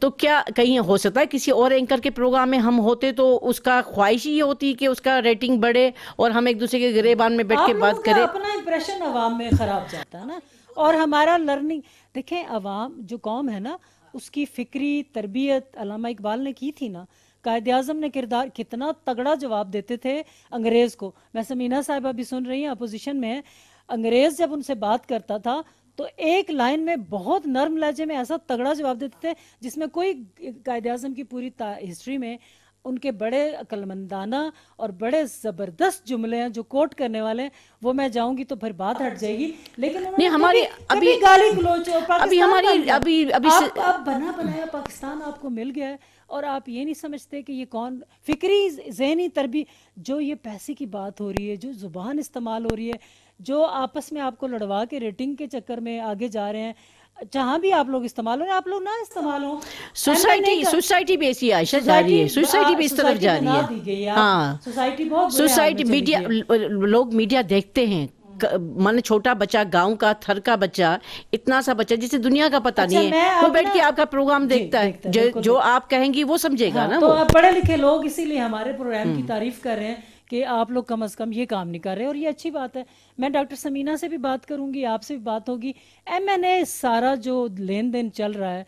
तो क्या कहीं हो सकता है किसी और एंकर के प्रोग्राम में हम होते तो उसका ख्वाहिश ये होती कि उसका रेटिंग बढ़े और हम एक दूसरे के गिरेबान में बैठ के बात करें अपना आवाम में खराब जाता है ना और हमारा लर्निंग देखें अवाम जो कौम है ना उसकी फिक्री तरबियत अलामा इकबाल ने की थी ना कायद अजम ने किरदार कितना तगड़ा जवाब देते थे अंग्रेज़ को मैं समीना साहब अभी सुन रही हैं अपोजिशन में है अंग्रेज़ जब उनसे बात करता था तो एक लाइन में बहुत नर्म लहजे में ऐसा तगड़ा जवाब देते थे जिसमें कोई कायद अजम की पूरी हिस्ट्री में उनके बड़े अकलमंदाना और बड़े ज़बरदस्त जुमले हैं जो कोट करने वाले हैं वो मैं जाऊंगी तो फिर बात हट हाँ जाएगी लेकिन नहीं हमारी अभी गाली गलोच अभी हमारी अभी अभी आप, आप बना बनाया पाकिस्तान आपको मिल गया है और आप ये नहीं समझते कि ये कौन फिक्री जहनी तरबी जो ये पैसे की बात हो रही है जो ज़ुबान इस्तेमाल हो रही है जो आपस में आपको लड़वा के रेटिंग के चक्कर में आगे जा रहे हैं जहाँ भी आप लोग इस्तेमाल हो आप लोग ना इस्तेमाल हो सोसाइटी सोसाइटी पे ऐसी आयशा जा रही है सोसाइटी पे इस तरफ जा रही है हाँ सोसाइटी बहुत सोसाइटी मीडिया लोग मीडिया देखते हैं मन छोटा बच्चा गांव का थर का बच्चा इतना सा बच्चा जिसे दुनिया का पता अच्छा, नहीं है वो बैठ के आपका प्रोग्राम देखता है जो, जो आप कहेंगी वो समझेगा हाँ, ना तो पढ़े लिखे लोग इसीलिए हमारे प्रोग्राम की हम्म। तारीफ कर रहे हैं कि आप लोग कम अज़ कम ये काम नहीं कर रहे और ये अच्छी बात है मैं डॉक्टर समीना से भी बात करूँगी आपसे भी बात होगी एम एन ए सारा जो लेन देन चल रहा है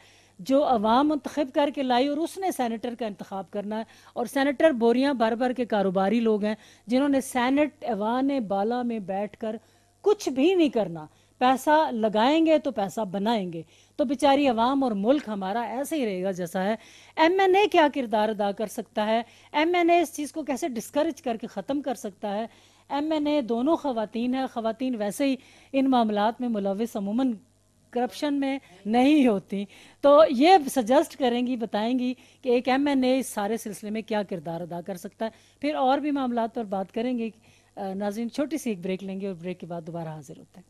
जो अवाम मंतखब करके लाई और उसने सैनिटर का इंतखब करना है और सैनिटर बोरियाँ भर भर के कारोबारी लोग हैं जिन्होंने सैनट एवान बाला में बैठ कर कुछ भी नहीं करना पैसा लगाएंगे तो पैसा बनाएंगे तो बेचारी आवाम और मुल्क हमारा ऐसे ही रहेगा जैसा है एम एन ए क्या किरदार अदा कर सकता है एम एन ए इस चीज़ को कैसे डिस्करेज करके ख़त्म कर सकता है एम एन ए दोनों खातन है ख़वान वैसे ही इन मामला में मुलविस अमूमन करप्शन में नहीं होती तो ये सजेस्ट करेंगी बताएंगी कि एक एम एन ए इस सारे सिलसिले में क्या किरदार अदा कर सकता है फिर और भी मामला पर बात करेंगे नाजिन छोटी सी एक ब्रेक लेंगे और ब्रेक के बाद दोबारा हाजिर होते हैं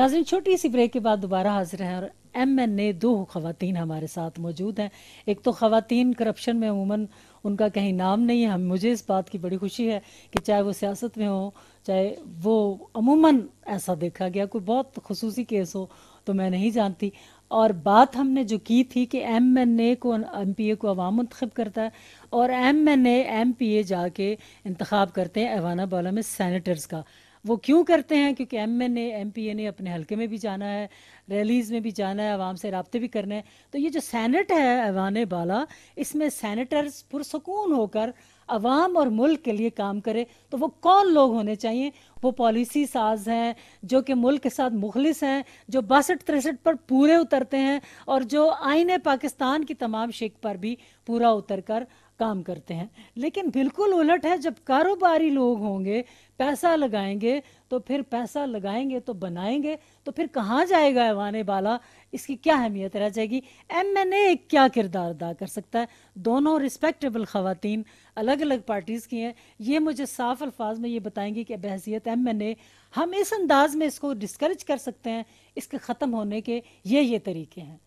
नाजरीन छोटी सी ब्रेक के बाद दोबारा हाजिर हैं और एम एन ए दो खातन हमारे साथ मौजूद हैं एक तो खातन करप्शन में अमूमन उनका कहीं नाम नहीं है हम मुझे इस बात की बड़ी खुशी है कि चाहे वो सियासत में हो चाहे वो अमूमन ऐसा देखा गया कोई बहुत खसूसी केस हो तो मैं नहीं जानती और बात हमने जो की थी कि एम एन ए को एम पी ए को अवाम मंतखब करता है और M N M P A जाके इंतखब करते हैं एवाना बाला में सैनिटर्स का वो क्यों करते हैं क्योंकि M N A M P A ने अपने हल्के में भी जाना है रैलीज़ में भी जाना है आवाम से रबते भी करने हैं तो ये जो सैनट है ऐवान बाला इसमें सैनिटर्स पुरसकून होकर अवाम और मुल्क के लिए काम करे तो वो कौन लोग होने चाहिए वो पॉलिसी साज हैं जो कि मुल्क के साथ मुखलिस हैं जो बासठ तिरसठ पर पूरे उतरते हैं और जो आइन पाकिस्तान की तमाम शिक पर भी पूरा उतर कर काम करते हैं लेकिन बिल्कुल उलट है जब कारोबारी लोग होंगे पैसा लगाएंगे तो फिर पैसा लगाएंगे तो बनाएंगे तो फिर कहाँ जाएगा एवाने वाला इसकी क्या अहमियत रह जाएगी एम एन ए क्या किरदार अदा कर सकता है दोनों रिस्पेक्टेबल ख़वान अलग अलग पार्टीज़ की हैं ये मुझे साफ अल्फाज में ये बताएंगी कि बहसीत एम एन ए हम इस अंदाज़ में इसको डिस्करेज कर सकते हैं इसके ख़त्म होने के ये ये तरीके हैं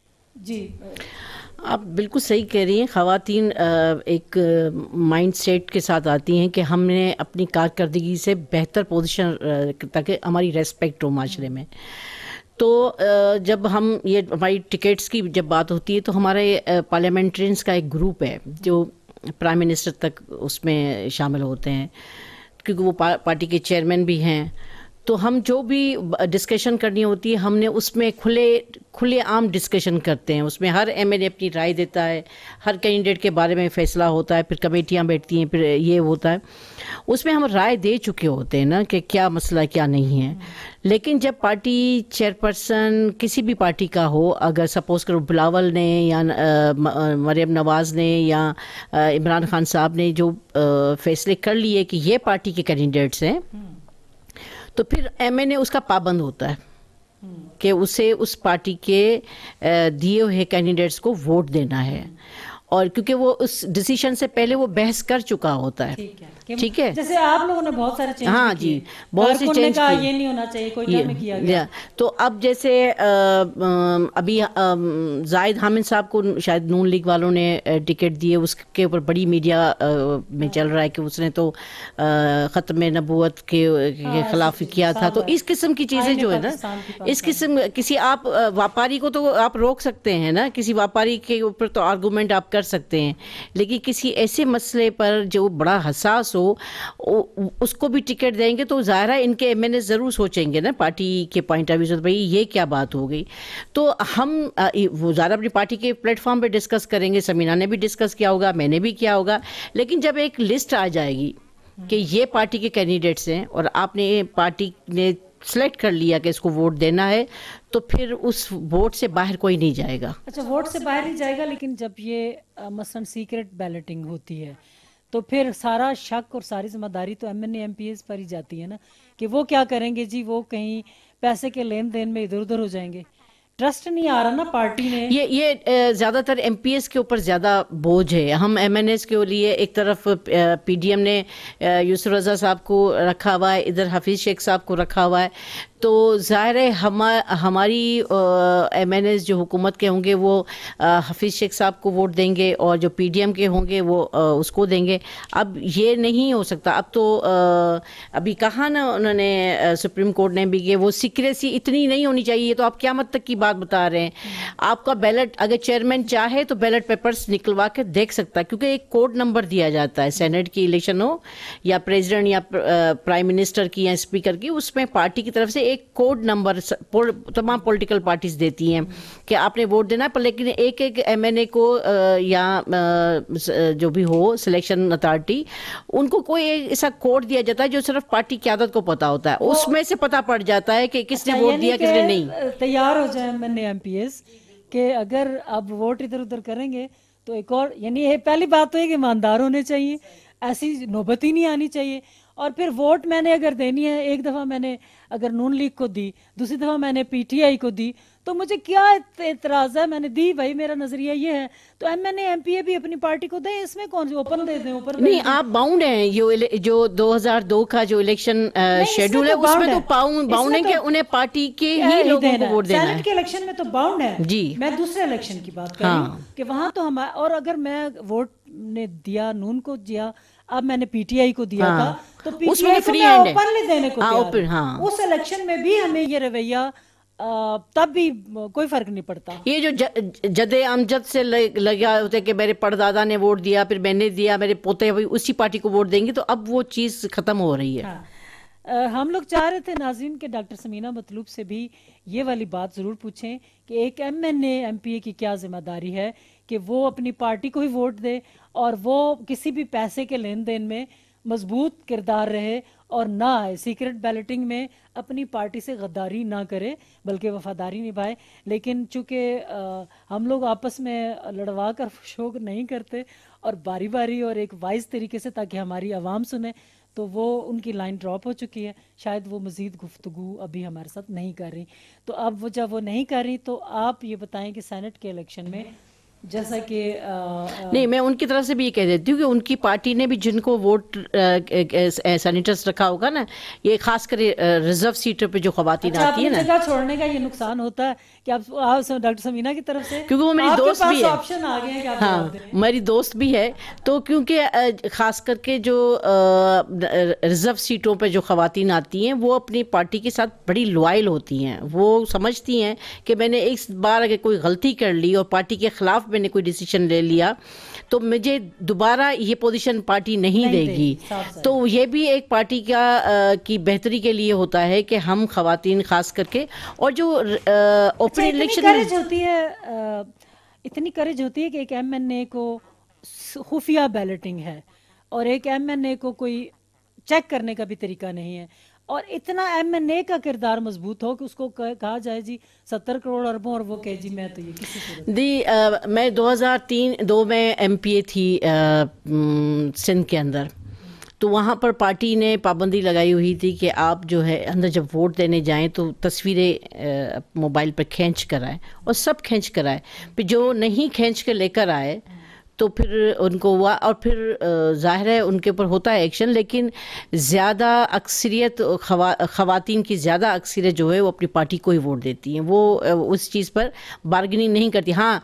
जी आप बिल्कुल सही कह रही हैं ख़वातीन एक माइंड सेट के साथ आती हैं कि हमने अपनी कारकर्दगी से बेहतर पोजीशन तक हमारी रेस्पेक्ट हो माशरे में तो जब हम ये हमारी टिकट्स की जब बात होती है तो हमारे पार्लियामेंट्रियंस का एक ग्रुप है जो प्राइम मिनिस्टर तक उसमें शामिल होते हैं क्योंकि वो पार्टी के चेयरमैन भी हैं तो हम जो भी डिस्कशन करनी होती है हमने उसमें खुले खुले आम डिस्कशन करते हैं उसमें हर एम अपनी राय देता है हर कैंडिडेट के बारे में फैसला होता है फिर कमेटियाँ बैठती हैं फिर ये होता है उसमें हम राय दे चुके होते हैं ना कि क्या मसला क्या नहीं है लेकिन जब पार्टी चेयरपर्सन किसी भी पार्टी का हो अगर सपोज़ करो बिलावल ने या मरियम नवाज़ ने या इमरान खान साहब ने जो फैसले कर लिए कि ये पार्टी के कैंडिडेट्स हैं तो फिर एम एन ए उसका पाबंद होता है कि उसे उस पार्टी के दिए हुए कैंडिडेट्स को वोट देना है और क्योंकि वो उस डिसीजन से पहले वो बहस कर चुका होता है ठीक है जैसे आप लोगों ने बहुत सारे चेंज हाँ जी बहुत से चेंज कहा ये नहीं होना चाहिए कोई किया गया तो अब जैसे अभी जायद हामिद साहब को शायद नून लीग वालों ने टिकट दिए उसके ऊपर बड़ी मीडिया में चल रहा है कि उसने तो ख़त्म नबूत के, के हाँ, खिलाफ किया था तो इस किस्म की चीज़ें जो है ना इस किस्म किसी आप व्यापारी को तो आप रोक सकते हैं ना किसी व्यापारी के ऊपर तो आर्गूमेंट आप कर सकते हैं लेकिन किसी ऐसे मसले पर जो बड़ा हसास हो उसको भी टिकट देंगे तो ज़ाहिर है इनके एम ज़रूर सोचेंगे ना पार्टी के पॉइंट ऑफ व्यू से भाई ये क्या बात हो गई तो हम वो ज़्यादा अपनी पार्टी के प्लेटफॉर्म पर डिस्कस करेंगे समीना ने भी डिस्कस किया होगा मैंने भी किया होगा लेकिन जब एक लिस्ट आ जाएगी कि ये पार्टी के कैंडिडेट्स हैं और आपने पार्टी ने सेलेक्ट कर लिया कि इसको वोट देना है तो फिर उस वोट से बाहर कोई नहीं जाएगा अच्छा वोट से बाहर नहीं जाएगा लेकिन जब ये मसलन सीक्रेट बैलेटिंग होती है तो फिर सारा शक और सारी जिम्मेदारी तो M N M P S पर ही जाती है ना कि वो क्या करेंगे जी वो कहीं पैसे के लेन देन में इधर उधर हो जाएंगे ट्रस्ट नहीं आ रहा ना पार्टी में ये ये ज़्यादातर एम के ऊपर ज़्यादा बोझ है हम एम के लिए एक तरफ पी ने यूसुफ रज़ा साहब को रखा हुआ है इधर हफीज़ शेख साहब को रखा हुआ है तो ज़ाहिर है हम हमारी एम एन एस जो हुकूमत के होंगे वो हफीज़ शेख साहब को वोट देंगे और जो पी डी एम के होंगे वो आ, उसको देंगे अब ये नहीं हो सकता अब तो आ, अभी कहा ना उन्होंने सुप्रीम कोर्ट ने भी कि वो सिक्रेसी इतनी नहीं होनी चाहिए तो आप क्या मत तक की बात बता रहे हैं आपका बैलेट अगर चेयरमैन चाहे तो बैलेट पेपर्स निकलवा के देख सकता है क्योंकि एक कोड नंबर दिया जाता है सेनेट की इलेक्शन हो या प्रेसिडेंट या प्राइम मिनिस्टर की या स्पीकर की उसमें पार्टी की तरफ से एक कोड नंबर तमाम पोलिटिकल पार्टीज देती हैं कि आपने वोट देना है पर लेकिन एक एक एम को या जो भी हो सिलेक्शन अथॉरिटी उनको कोई ऐसा कोड दिया जाता है जो सिर्फ पार्टी की आदत को पता होता है तो उसमें से पता पड़ जाता है कि किसने वोट अच्छा, दिया किसने नहीं तैयार हो जाए चेयरमैन ने एमपीएस कि अगर आप वोट इधर उधर करेंगे तो एक और यानी ये पहली बात तो है कि ईमानदार होने चाहिए ऐसी नौबत ही नहीं आनी चाहिए और फिर वोट मैंने अगर देनी है एक दफ़ा मैंने अगर नून लीग को दी दूसरी दफ़ा मैंने पीटीआई को दी तो मुझे क्या एतराज़ है मैंने दी भाई मेरा नजरिया ये है तो M N M P A भी अपनी पार्टी को दे इसमें कौन से ओपन दे दें ऊपर नहीं आप बाउंड हैं जो जो 2002 का जो इलेक्शन शेड्यूल है तो उसमें तो बाउंड है तो कि उन्हें पार्टी के ही लोगों को वोट देना है इलेक्शन में तो बाउंड है जी मैं दूसरे इलेक्शन की बात कर रही हूँ हाँ। कि वहाँ तो हम और अगर मैं वोट ने दिया नून को दिया अब मैंने पीटीआई को दिया हाँ, था तो पीटीआई को फ्री देने को हाँ, हाँ। उस इलेक्शन में भी हमें ये रवैया तब भी कोई फर्क नहीं पड़ता ये जो जदे अमजद से लगे होते कि मेरे परदादा ने वोट दिया फिर मैंने दिया मेरे पोते भी उसी पार्टी को वोट देंगे तो अब वो चीज़ ख़त्म हो रही है आ, हाँ। हम लोग चाह रहे थे नाजीन के डॉक्टर समीना मतलूब से भी ये वाली बात ज़रूर पूछें कि एक M N M P A की क्या जिम्मेदारी है कि वो अपनी पार्टी को ही वोट दे और वो किसी भी पैसे के लेन देन में मजबूत किरदार रहे और ना आए सीक्रेट बैलेटिंग में अपनी पार्टी से गद्दारी ना करे बल्कि वफादारी निभाए लेकिन चूँकि हम लोग आपस में लड़वा कर शोक नहीं करते और बारी बारी और एक वाइज तरीके से ताकि हमारी आवाम सुने तो वो उनकी लाइन ड्रॉप हो चुकी है शायद वो मज़ीद गुफ्तु अभी हमारे साथ नहीं कर रही तो अब वो जब वो नहीं कर रही तो आप ये बताएं कि सेनेट के इलेक्शन में जैसा कि नहीं मैं उनकी तरफ से भी ये कह देती हूँ कि उनकी पार्टी ने भी जिनको वोट सैनिटर्स रखा होगा ना ये खास कर रिजर्व सीटों पे जो खातन अच्छा, आती है ना जगह छोड़ने का ये नुकसान होता है कि आप, आप डॉक्टर समीना की तरफ से क्योंकि वो मेरी दोस्त भी है ऑप्शन आ गए हाँ मेरी दोस्त भी है तो क्योंकि खास करके जो रिजर्व सीटों पर जो खातन आती हैं वो अपनी पार्टी के साथ बड़ी लॉयल होती हैं वो समझती हैं कि मैंने इस बार अगर कोई गलती कर ली और पार्टी के खिलाफ मैंने कोई डिसीजन ले लिया तो मुझे दोबारा ये पोजीशन पार्टी नहीं, नहीं देगी तो ये भी एक पार्टी का आ, की बेहतरी के लिए होता है कि हम खातन खास करके और जो ओपन अच्छा, इलेक्शन में होती है आ, इतनी करेज होती है कि एक एम एन ए को खुफिया बैलेटिंग है और एक एम एन ए को कोई चेक करने का भी तरीका नहीं है और इतना एम एन ए का किरदार मजबूत हो कि उसको कहा जाए जी सत्तर करोड़ अरबों और वो कहे जी मैं तो ये किसी दी आ, मैं 2003 दो में एम पी ए थी सिंध के अंदर तो वहाँ पर पार्टी ने पाबंदी लगाई हुई थी कि आप जो है अंदर जब वोट देने जाएं तो तस्वीरें मोबाइल पर खींच कर आए और सब खींच कर आए फिर जो नहीं खींच कर लेकर आए तो फिर उनको हुआ और फिर जाहिर है उनके ऊपर होता है एक्शन लेकिन ज़्यादा अक्सरियत ख़वान की ज़्यादा अक्सरियत जो है वो अपनी पार्टी को ही वोट देती हैं वो उस चीज़ पर बार्गेनिंग नहीं करती हाँ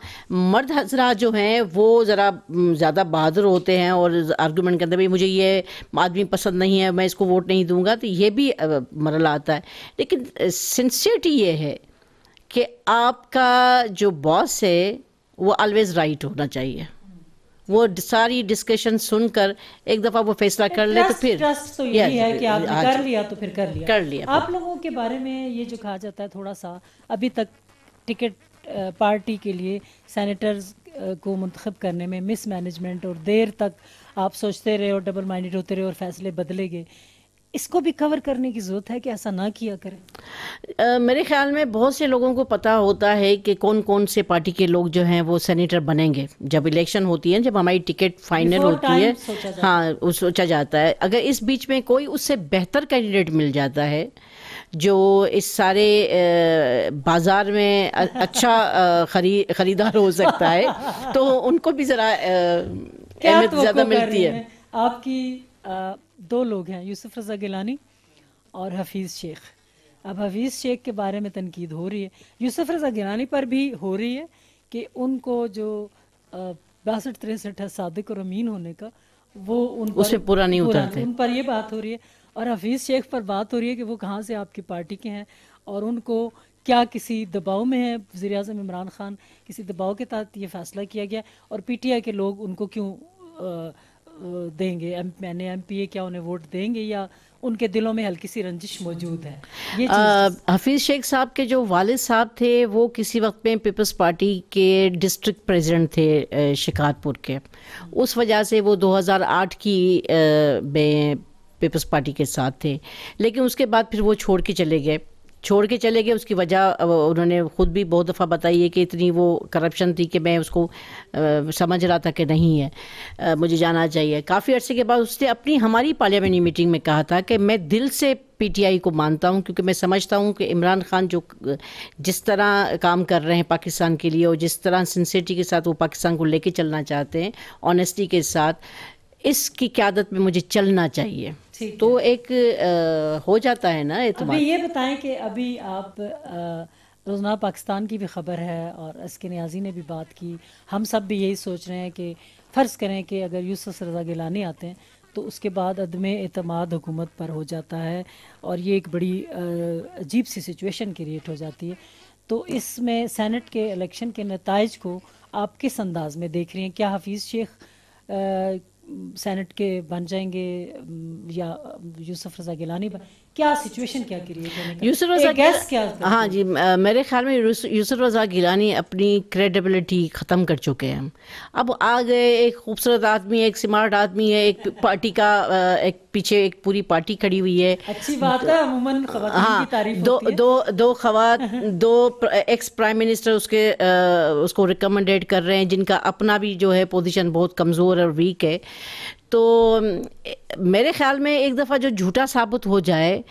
मर्द हजरा जो हैं वो ज़रा ज़्यादा बहादुर होते हैं और आर्गूमेंट करते भाई मुझे ये आदमी पसंद नहीं है मैं इसको वोट नहीं दूंगा तो ये भी मरला आता है लेकिन सिंसियरिटी ये है कि आपका जो बॉस है वो ऑलवेज़ राइट होना चाहिए वो सारी डिस्कशन सुनकर एक दफा वो फैसला कर ले तो फिर ट्रस्ट तो यही है कि आपने कर लिया तो फिर कर लिया कर लिया आप लोगों के बारे में ये जो कहा जाता है थोड़ा सा अभी तक टिकट पार्टी के लिए सैनिटर्स को मंतखब करने में मिसमैनेजमेंट और देर तक आप सोचते रहे और डबल माइंडेड होते रहे और फैसले बदले गए इसको भी कवर करने की ज़रूरत है कि ऐसा ना किया करें मेरे ख्याल में बहुत से लोगों को पता होता है कि कौन कौन से पार्टी के लोग जो हैं वो सेनेटर बनेंगे जब इलेक्शन होती है जब हमारी टिकट फाइनल होती है हाँ सोचा जाता है अगर इस बीच में कोई उससे बेहतर कैंडिडेट मिल जाता है जो इस सारे बाज़ार में अच्छा खरी खरीदार हो सकता है तो उनको भी ज़रा अहमियत ज़्यादा मिलती है आपकी दो लोग हैं यूसुफ रज़ा गिलानी और हफीज़ शेख अब हफीज़ शेख के बारे में तनकीद हो रही है यूसुफ रज़ा गिलानी पर भी हो रही है कि उनको जो बासठ तिरसठ है सदक और अमीन होने का वो उन पर, उसे पूरा नहीं उतरते उन पर ये बात हो रही है और हफीज़ शेख पर बात हो रही है कि वो कहाँ से आपकी पार्टी के हैं और उनको क्या किसी दबाव में है वजी अजम इमरान खान किसी दबाव के तहत ये फैसला किया गया और पी टी आई के लोग उनको क्यों आ, देंगे मैंने एम पी ए क्या उन्हें वोट देंगे या उनके दिलों में हल्की सी रंजिश मौजूद है हफीज़ शेख साहब के जो वालिद साहब थे वो किसी वक्त में पीपल्स पार्टी के डिस्ट्रिक्ट प्रेसिडेंट थे शिकारपुर के उस वजह से वो 2008 की में पीपल्स पार्टी के साथ थे लेकिन उसके बाद फिर वो छोड़ के चले गए छोड़ के चले गए उसकी वजह उन्होंने खुद भी बहुत दफ़ा बताई है कि इतनी वो करप्शन थी कि मैं उसको आ, समझ रहा था कि नहीं है आ, मुझे जाना चाहिए काफ़ी अर्से के बाद उसने अपनी हमारी पार्लियामेंटी मीटिंग में कहा था कि मैं दिल से पीटीआई को मानता हूं क्योंकि मैं समझता हूं कि इमरान खान जो जिस तरह काम कर रहे हैं पाकिस्तान के लिए और जिस तरह सिंसेरटी के साथ वो पाकिस्तान को लेके चलना चाहते हैं ऑनेस्टी के साथ इसकी क्यादत में मुझे चलना चाहिए तो एक आ, हो जाता है ना अभी ये बताएं कि अभी आप रोज़ना पाकिस्तान की भी खबर है और अस्के न्याजी ने भी बात की हम सब भी यही सोच रहे हैं कि फ़र्ज़ करें कि अगर यूसुफ रजा गिलानी आते हैं तो उसके बाद अदम अतमाद हुकूमत पर हो जाता है और ये एक बड़ी अजीब सी सिचुएशन क्रिएट हो जाती है तो इसमें सेनेट के इलेक्शन के नतज को आप किस अंदाज में देख रही हैं क्या हफीज़ शेख सेनेट के बन जाएंगे या यूसुफ रजा गिलानी बन क्या सिचुएशन क्या क्रिएट यूसुफ रजा क्या हाँ जी मेरे ख्याल में यूसुफ रजा गिलानी अपनी क्रेडिबिलिटी ख़त्म कर चुके हैं अब आ गए एक खूबसूरत आदमी एक स्मार्ट आदमी है एक पार्टी का एक पीछे एक पूरी पार्टी खड़ी हुई है अच्छी बात है अमूमन हाँ दो दो खवात दो एक्स प्राइम मिनिस्टर उसके उसको रिकमेंडेड कर रहे हैं जिनका अपना भी जो है पोजीशन बहुत कमज़ोर और वीक है तो मेरे ख्याल में एक दफ़ा जो झूठा साबित हो जाए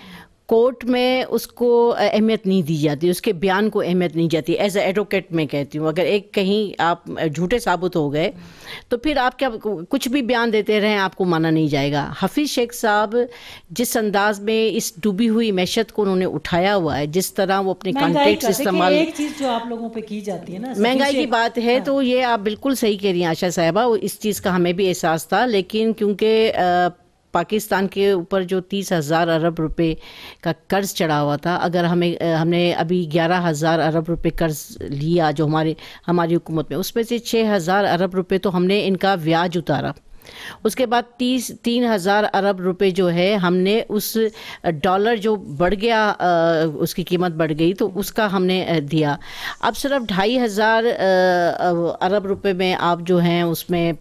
कोर्ट में उसको अहमियत नहीं दी जाती उसके बयान को अहमियत नहीं जाती एज ए एडवोकेट मैं कहती हूँ अगर एक कहीं आप झूठे साबित हो गए तो फिर आप क्या कुछ भी बयान देते रहें आपको माना नहीं जाएगा हफीज़ शेख साहब जिस अंदाज में इस डूबी हुई मैशत को उन्होंने उठाया हुआ है जिस तरह वो अपने कॉन्टेक्ट इस्तेमाल एक चीज़ जो आप लोगों पे की जाती है ना महंगाई की बात है हाँ। तो ये आप बिल्कुल सही कह रही हैं आशा साहबा इस चीज़ का हमें भी एहसास था लेकिन क्योंकि पाकिस्तान के ऊपर जो तीस हज़ार अरब रुपए का कर्ज़ चढ़ा हुआ था अगर हमें हमने अभी ग्यारह हज़ार अरब रुपए कर्ज़ लिया जो हमारे हमारी हुकूमत में उसमें से छः हज़ार अरब रुपए तो हमने इनका ब्याज उतारा उसके बाद तीस तीन हज़ार अरब रुपए जो है हमने उस डॉलर जो बढ़ गया उसकी कीमत बढ़ गई तो उसका हमने दिया अब सिर्फ ढाई हज़ार अरब रुपए में आप जो हैं उसमें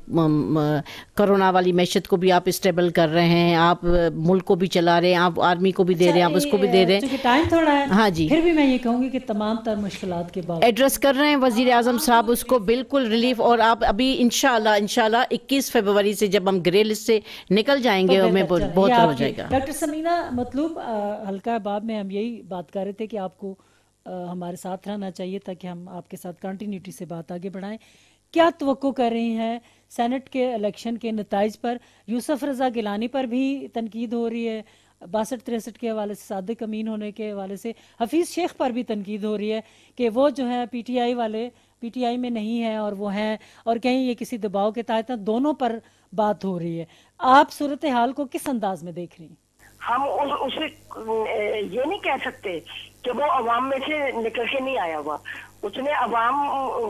कोरोना वाली मैशत को भी आप स्टेबल कर रहे हैं आप मुल्क को भी चला रहे हैं आप आर्मी को भी दे अच्छा, रहे हैं आप उसको भी दे रहे हैं टाइम थोड़ा है हाँ जी फिर भी मैं ये कहूँगी कि तमाम तर मुश्किल के बाद एड्रेस कर रहे हैं वजीर अजम हाँ, साहब हाँ, उसको हाँ। बिल्कुल रिलीफ और आप अभी इन शाह इक्कीस फरवरी से जब हम ग्रे लिस्ट से निकल जाएंगे तो हमें बहुत अच्छा, हो जाएगा डॉक्टर समीना मतलब हल्का बाब में हम यही बात कर रहे थे कि आपको हमारे साथ रहना चाहिए ताकि हम आपके साथ कंटिन्यूटी से बात आगे बढ़ाएं क्या तो कर रही हैं सेनेट के इलेक्शन के नतज पर यूसुफ रजा गिलानी पर भी तनकीद हो रही है बासठ तिरसठ के हवाले से सादक अमीन होने के हवाले से हफीज़ शेख पर भी तनकीद हो रही है कि वो जो है पी टी आई वाले पी टी आई में नहीं है और वो हैं और कहीं ये किसी दबाव के तहत दोनों पर बात हो रही है आप सूरत हाल को किस अंदाज में देख रही हैं हम उस, उसे ये नहीं कह सकते कि वो अवाम में से निकल के नहीं आया हुआ उसने अवाम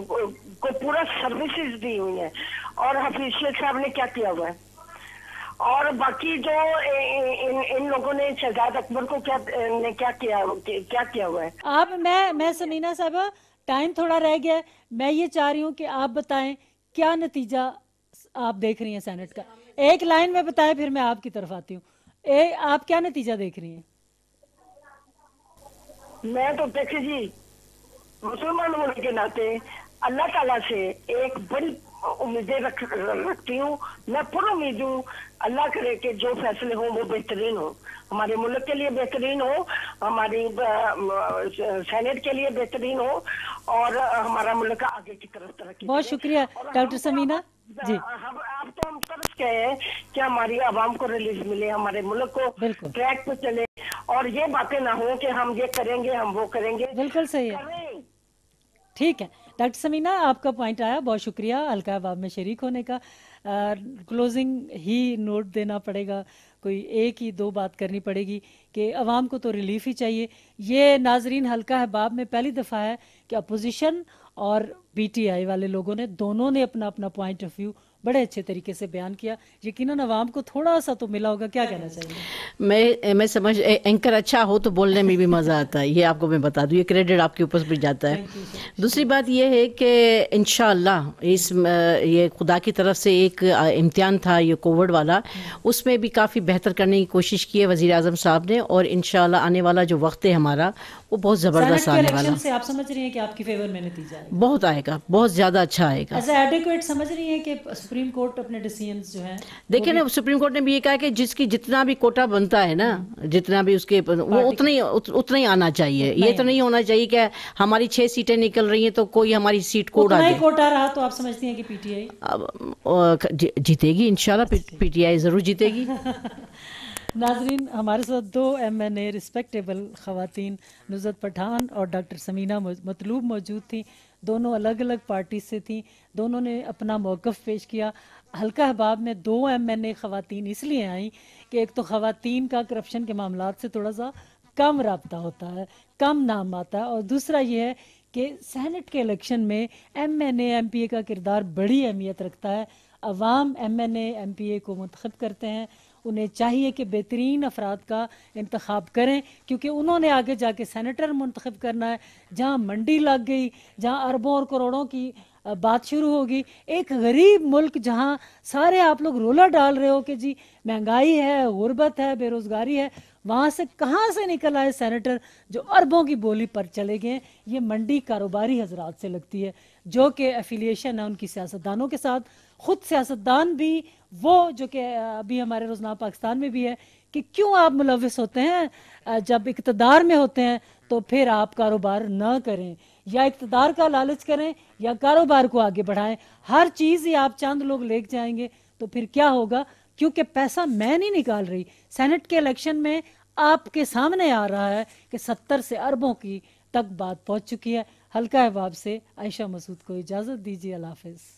को पूरा सर्विसेज दी हुई है और हफीज शेख साहब ने क्या किया हुआ है और बाकी जो इन इन लोगों ने शहजाद अकबर को क्या ने क्या किया क्या किया हुआ है आप मैं मैं समीना साहब टाइम थोड़ा रह गया मैं ये चाह रही हूँ कि आप बताएं क्या नतीजा आप देख रही हैं सेनेट का एक लाइन में बताएं फिर मैं आपकी तरफ आती हूँ आप क्या नतीजा देख रही हैं मैं तो देखिए जी मुसलमान होने के नाते अल्लाह ताला से एक बड़ी उम्मीदें रख, रखती हूँ मैं पूरा उम्मीद हूँ अल्लाह करे के जो फैसले हों वो बेहतरीन हो हमारे मुल्क के लिए बेहतरीन हो हमारी सेनेट के लिए बेहतरीन हो और हमारा मुल्क आगे की तरफ तरक्की बहुत शुक्रिया डॉक्टर समीना हाँ, हम आप तो हम तरस गए हैं कि हमारी आवाम को रिलीफ मिले हमारे मुल्क को ट्रैक पे चले और ये बातें ना हो कि हम ये करेंगे हम वो करेंगे बिल्कुल सही है ठीक है डॉक्टर समीना आपका पॉइंट आया बहुत शुक्रिया अलका अहबाब में शरीक होने का क्लोजिंग ही नोट देना पड़ेगा कोई एक ही दो बात करनी पड़ेगी कि अवाम को तो रिलीफ ही चाहिए ये नाजरीन हल्का अहबाब में पहली दफ़ा है कि अपोजिशन और पीटीआई वाले लोगों ने दोनों ने अपना अपना पॉइंट ऑफ व्यू बड़े अच्छे तरीके से बयान किया यकीन आवाम को थोड़ा सा तो मिला होगा क्या कहना चाहिए मैं मैं समझ एंकर अच्छा हो तो बोलने में भी मज़ा आता है ये आपको मैं बता दूँ ये क्रेडिट आपके ऊपर भी जाता है दूसरी बात यह है कि इन इस ये खुदा की तरफ से एक इम्तहान था ये कोविड वाला उसमें भी काफ़ी बेहतर करने की कोशिश की है वज़ी अजम साहब ने और इन आने वाला जो वक्त है हमारा वो बहुत ज़बरदस्त आने वाला से आप समझ रही हैं कि आपकी फेवर में नतीजा बहुत आएगा बहुत ज़्यादा अच्छा आएगा समझ रही हैं कि सुप्रीम कोर्ट अपने डिसीजन जो है देखिए ना सुप्रीम कोर्ट ने भी ये कहा कि जिसकी जितना भी कोटा बनता है ना जितना भी उसके वो उतना ही उतना ही आना चाहिए ये तो नहीं होना चाहिए कि हमारी छह सीटें निकल रही हैं तो कोई हमारी सीट कोटा ही कोटा रहा तो आप समझती हैं कि पीटीआई जीतेगी इंशाल्लाह पीटीआई जरूर जीतेगी नाजरीन हमारे साथ दो एम एन ए रिस्पेक्टेबल ख़वान नुजरत पठान और डॉक्टर समीना मतलूब मौजूद थी दोनों अलग अलग पार्टी से थी दोनों ने अपना मौक़ पेश किया हल्का अहबाब में दो एम एन ए ख़वान इसलिए आई कि एक तो ख़वान का करप्शन के मामला से थोड़ा सा कम रबता होता है कम नाम आता है और दूसरा ये है कि सैनट के इलेक्शन में M N M P A का किरदार बड़ी अहमियत रखता है अवाम M N M P A को मंतखब करते हैं उन्हें चाहिए कि बेहतरीन अफराद का इंतखब करें क्योंकि उन्होंने आगे जाके सैनिटर मंतखब करना है जहाँ मंडी लग गई जहाँ अरबों और करोड़ों की बात शुरू होगी एक गरीब मुल्क जहाँ सारे आप लोग रोला डाल रहे हो कि जी महंगाई है गुर्बत है बेरोज़गारी है वहाँ से कहाँ से निकल आए सैनिटर जो अरबों की बोली पर चले गए ये मंडी कारोबारी हजरात से लगती है जो कि एफिलिएशन है उनकी सियासतदानों के साथ ख़ुद सियासतदान भी वो जो कि अभी हमारे रोजना पाकिस्तान में भी है कि क्यों आप मुलविस होते हैं जब इकतदार में होते हैं तो फिर आप कारोबार ना करें या इकतदार का लालच करें या कारोबार को आगे बढ़ाएं हर चीज़ ही आप चंद लोग ले जाएंगे तो फिर क्या होगा क्योंकि पैसा मैं नहीं निकाल रही सेनेट के इलेक्शन में आपके सामने आ रहा है कि सत्तर से अरबों की तक बात पहुंच चुकी है हल्का अहबाब से आयशा मसूद को इजाज़त दीजिए अल्लाह हाफिज़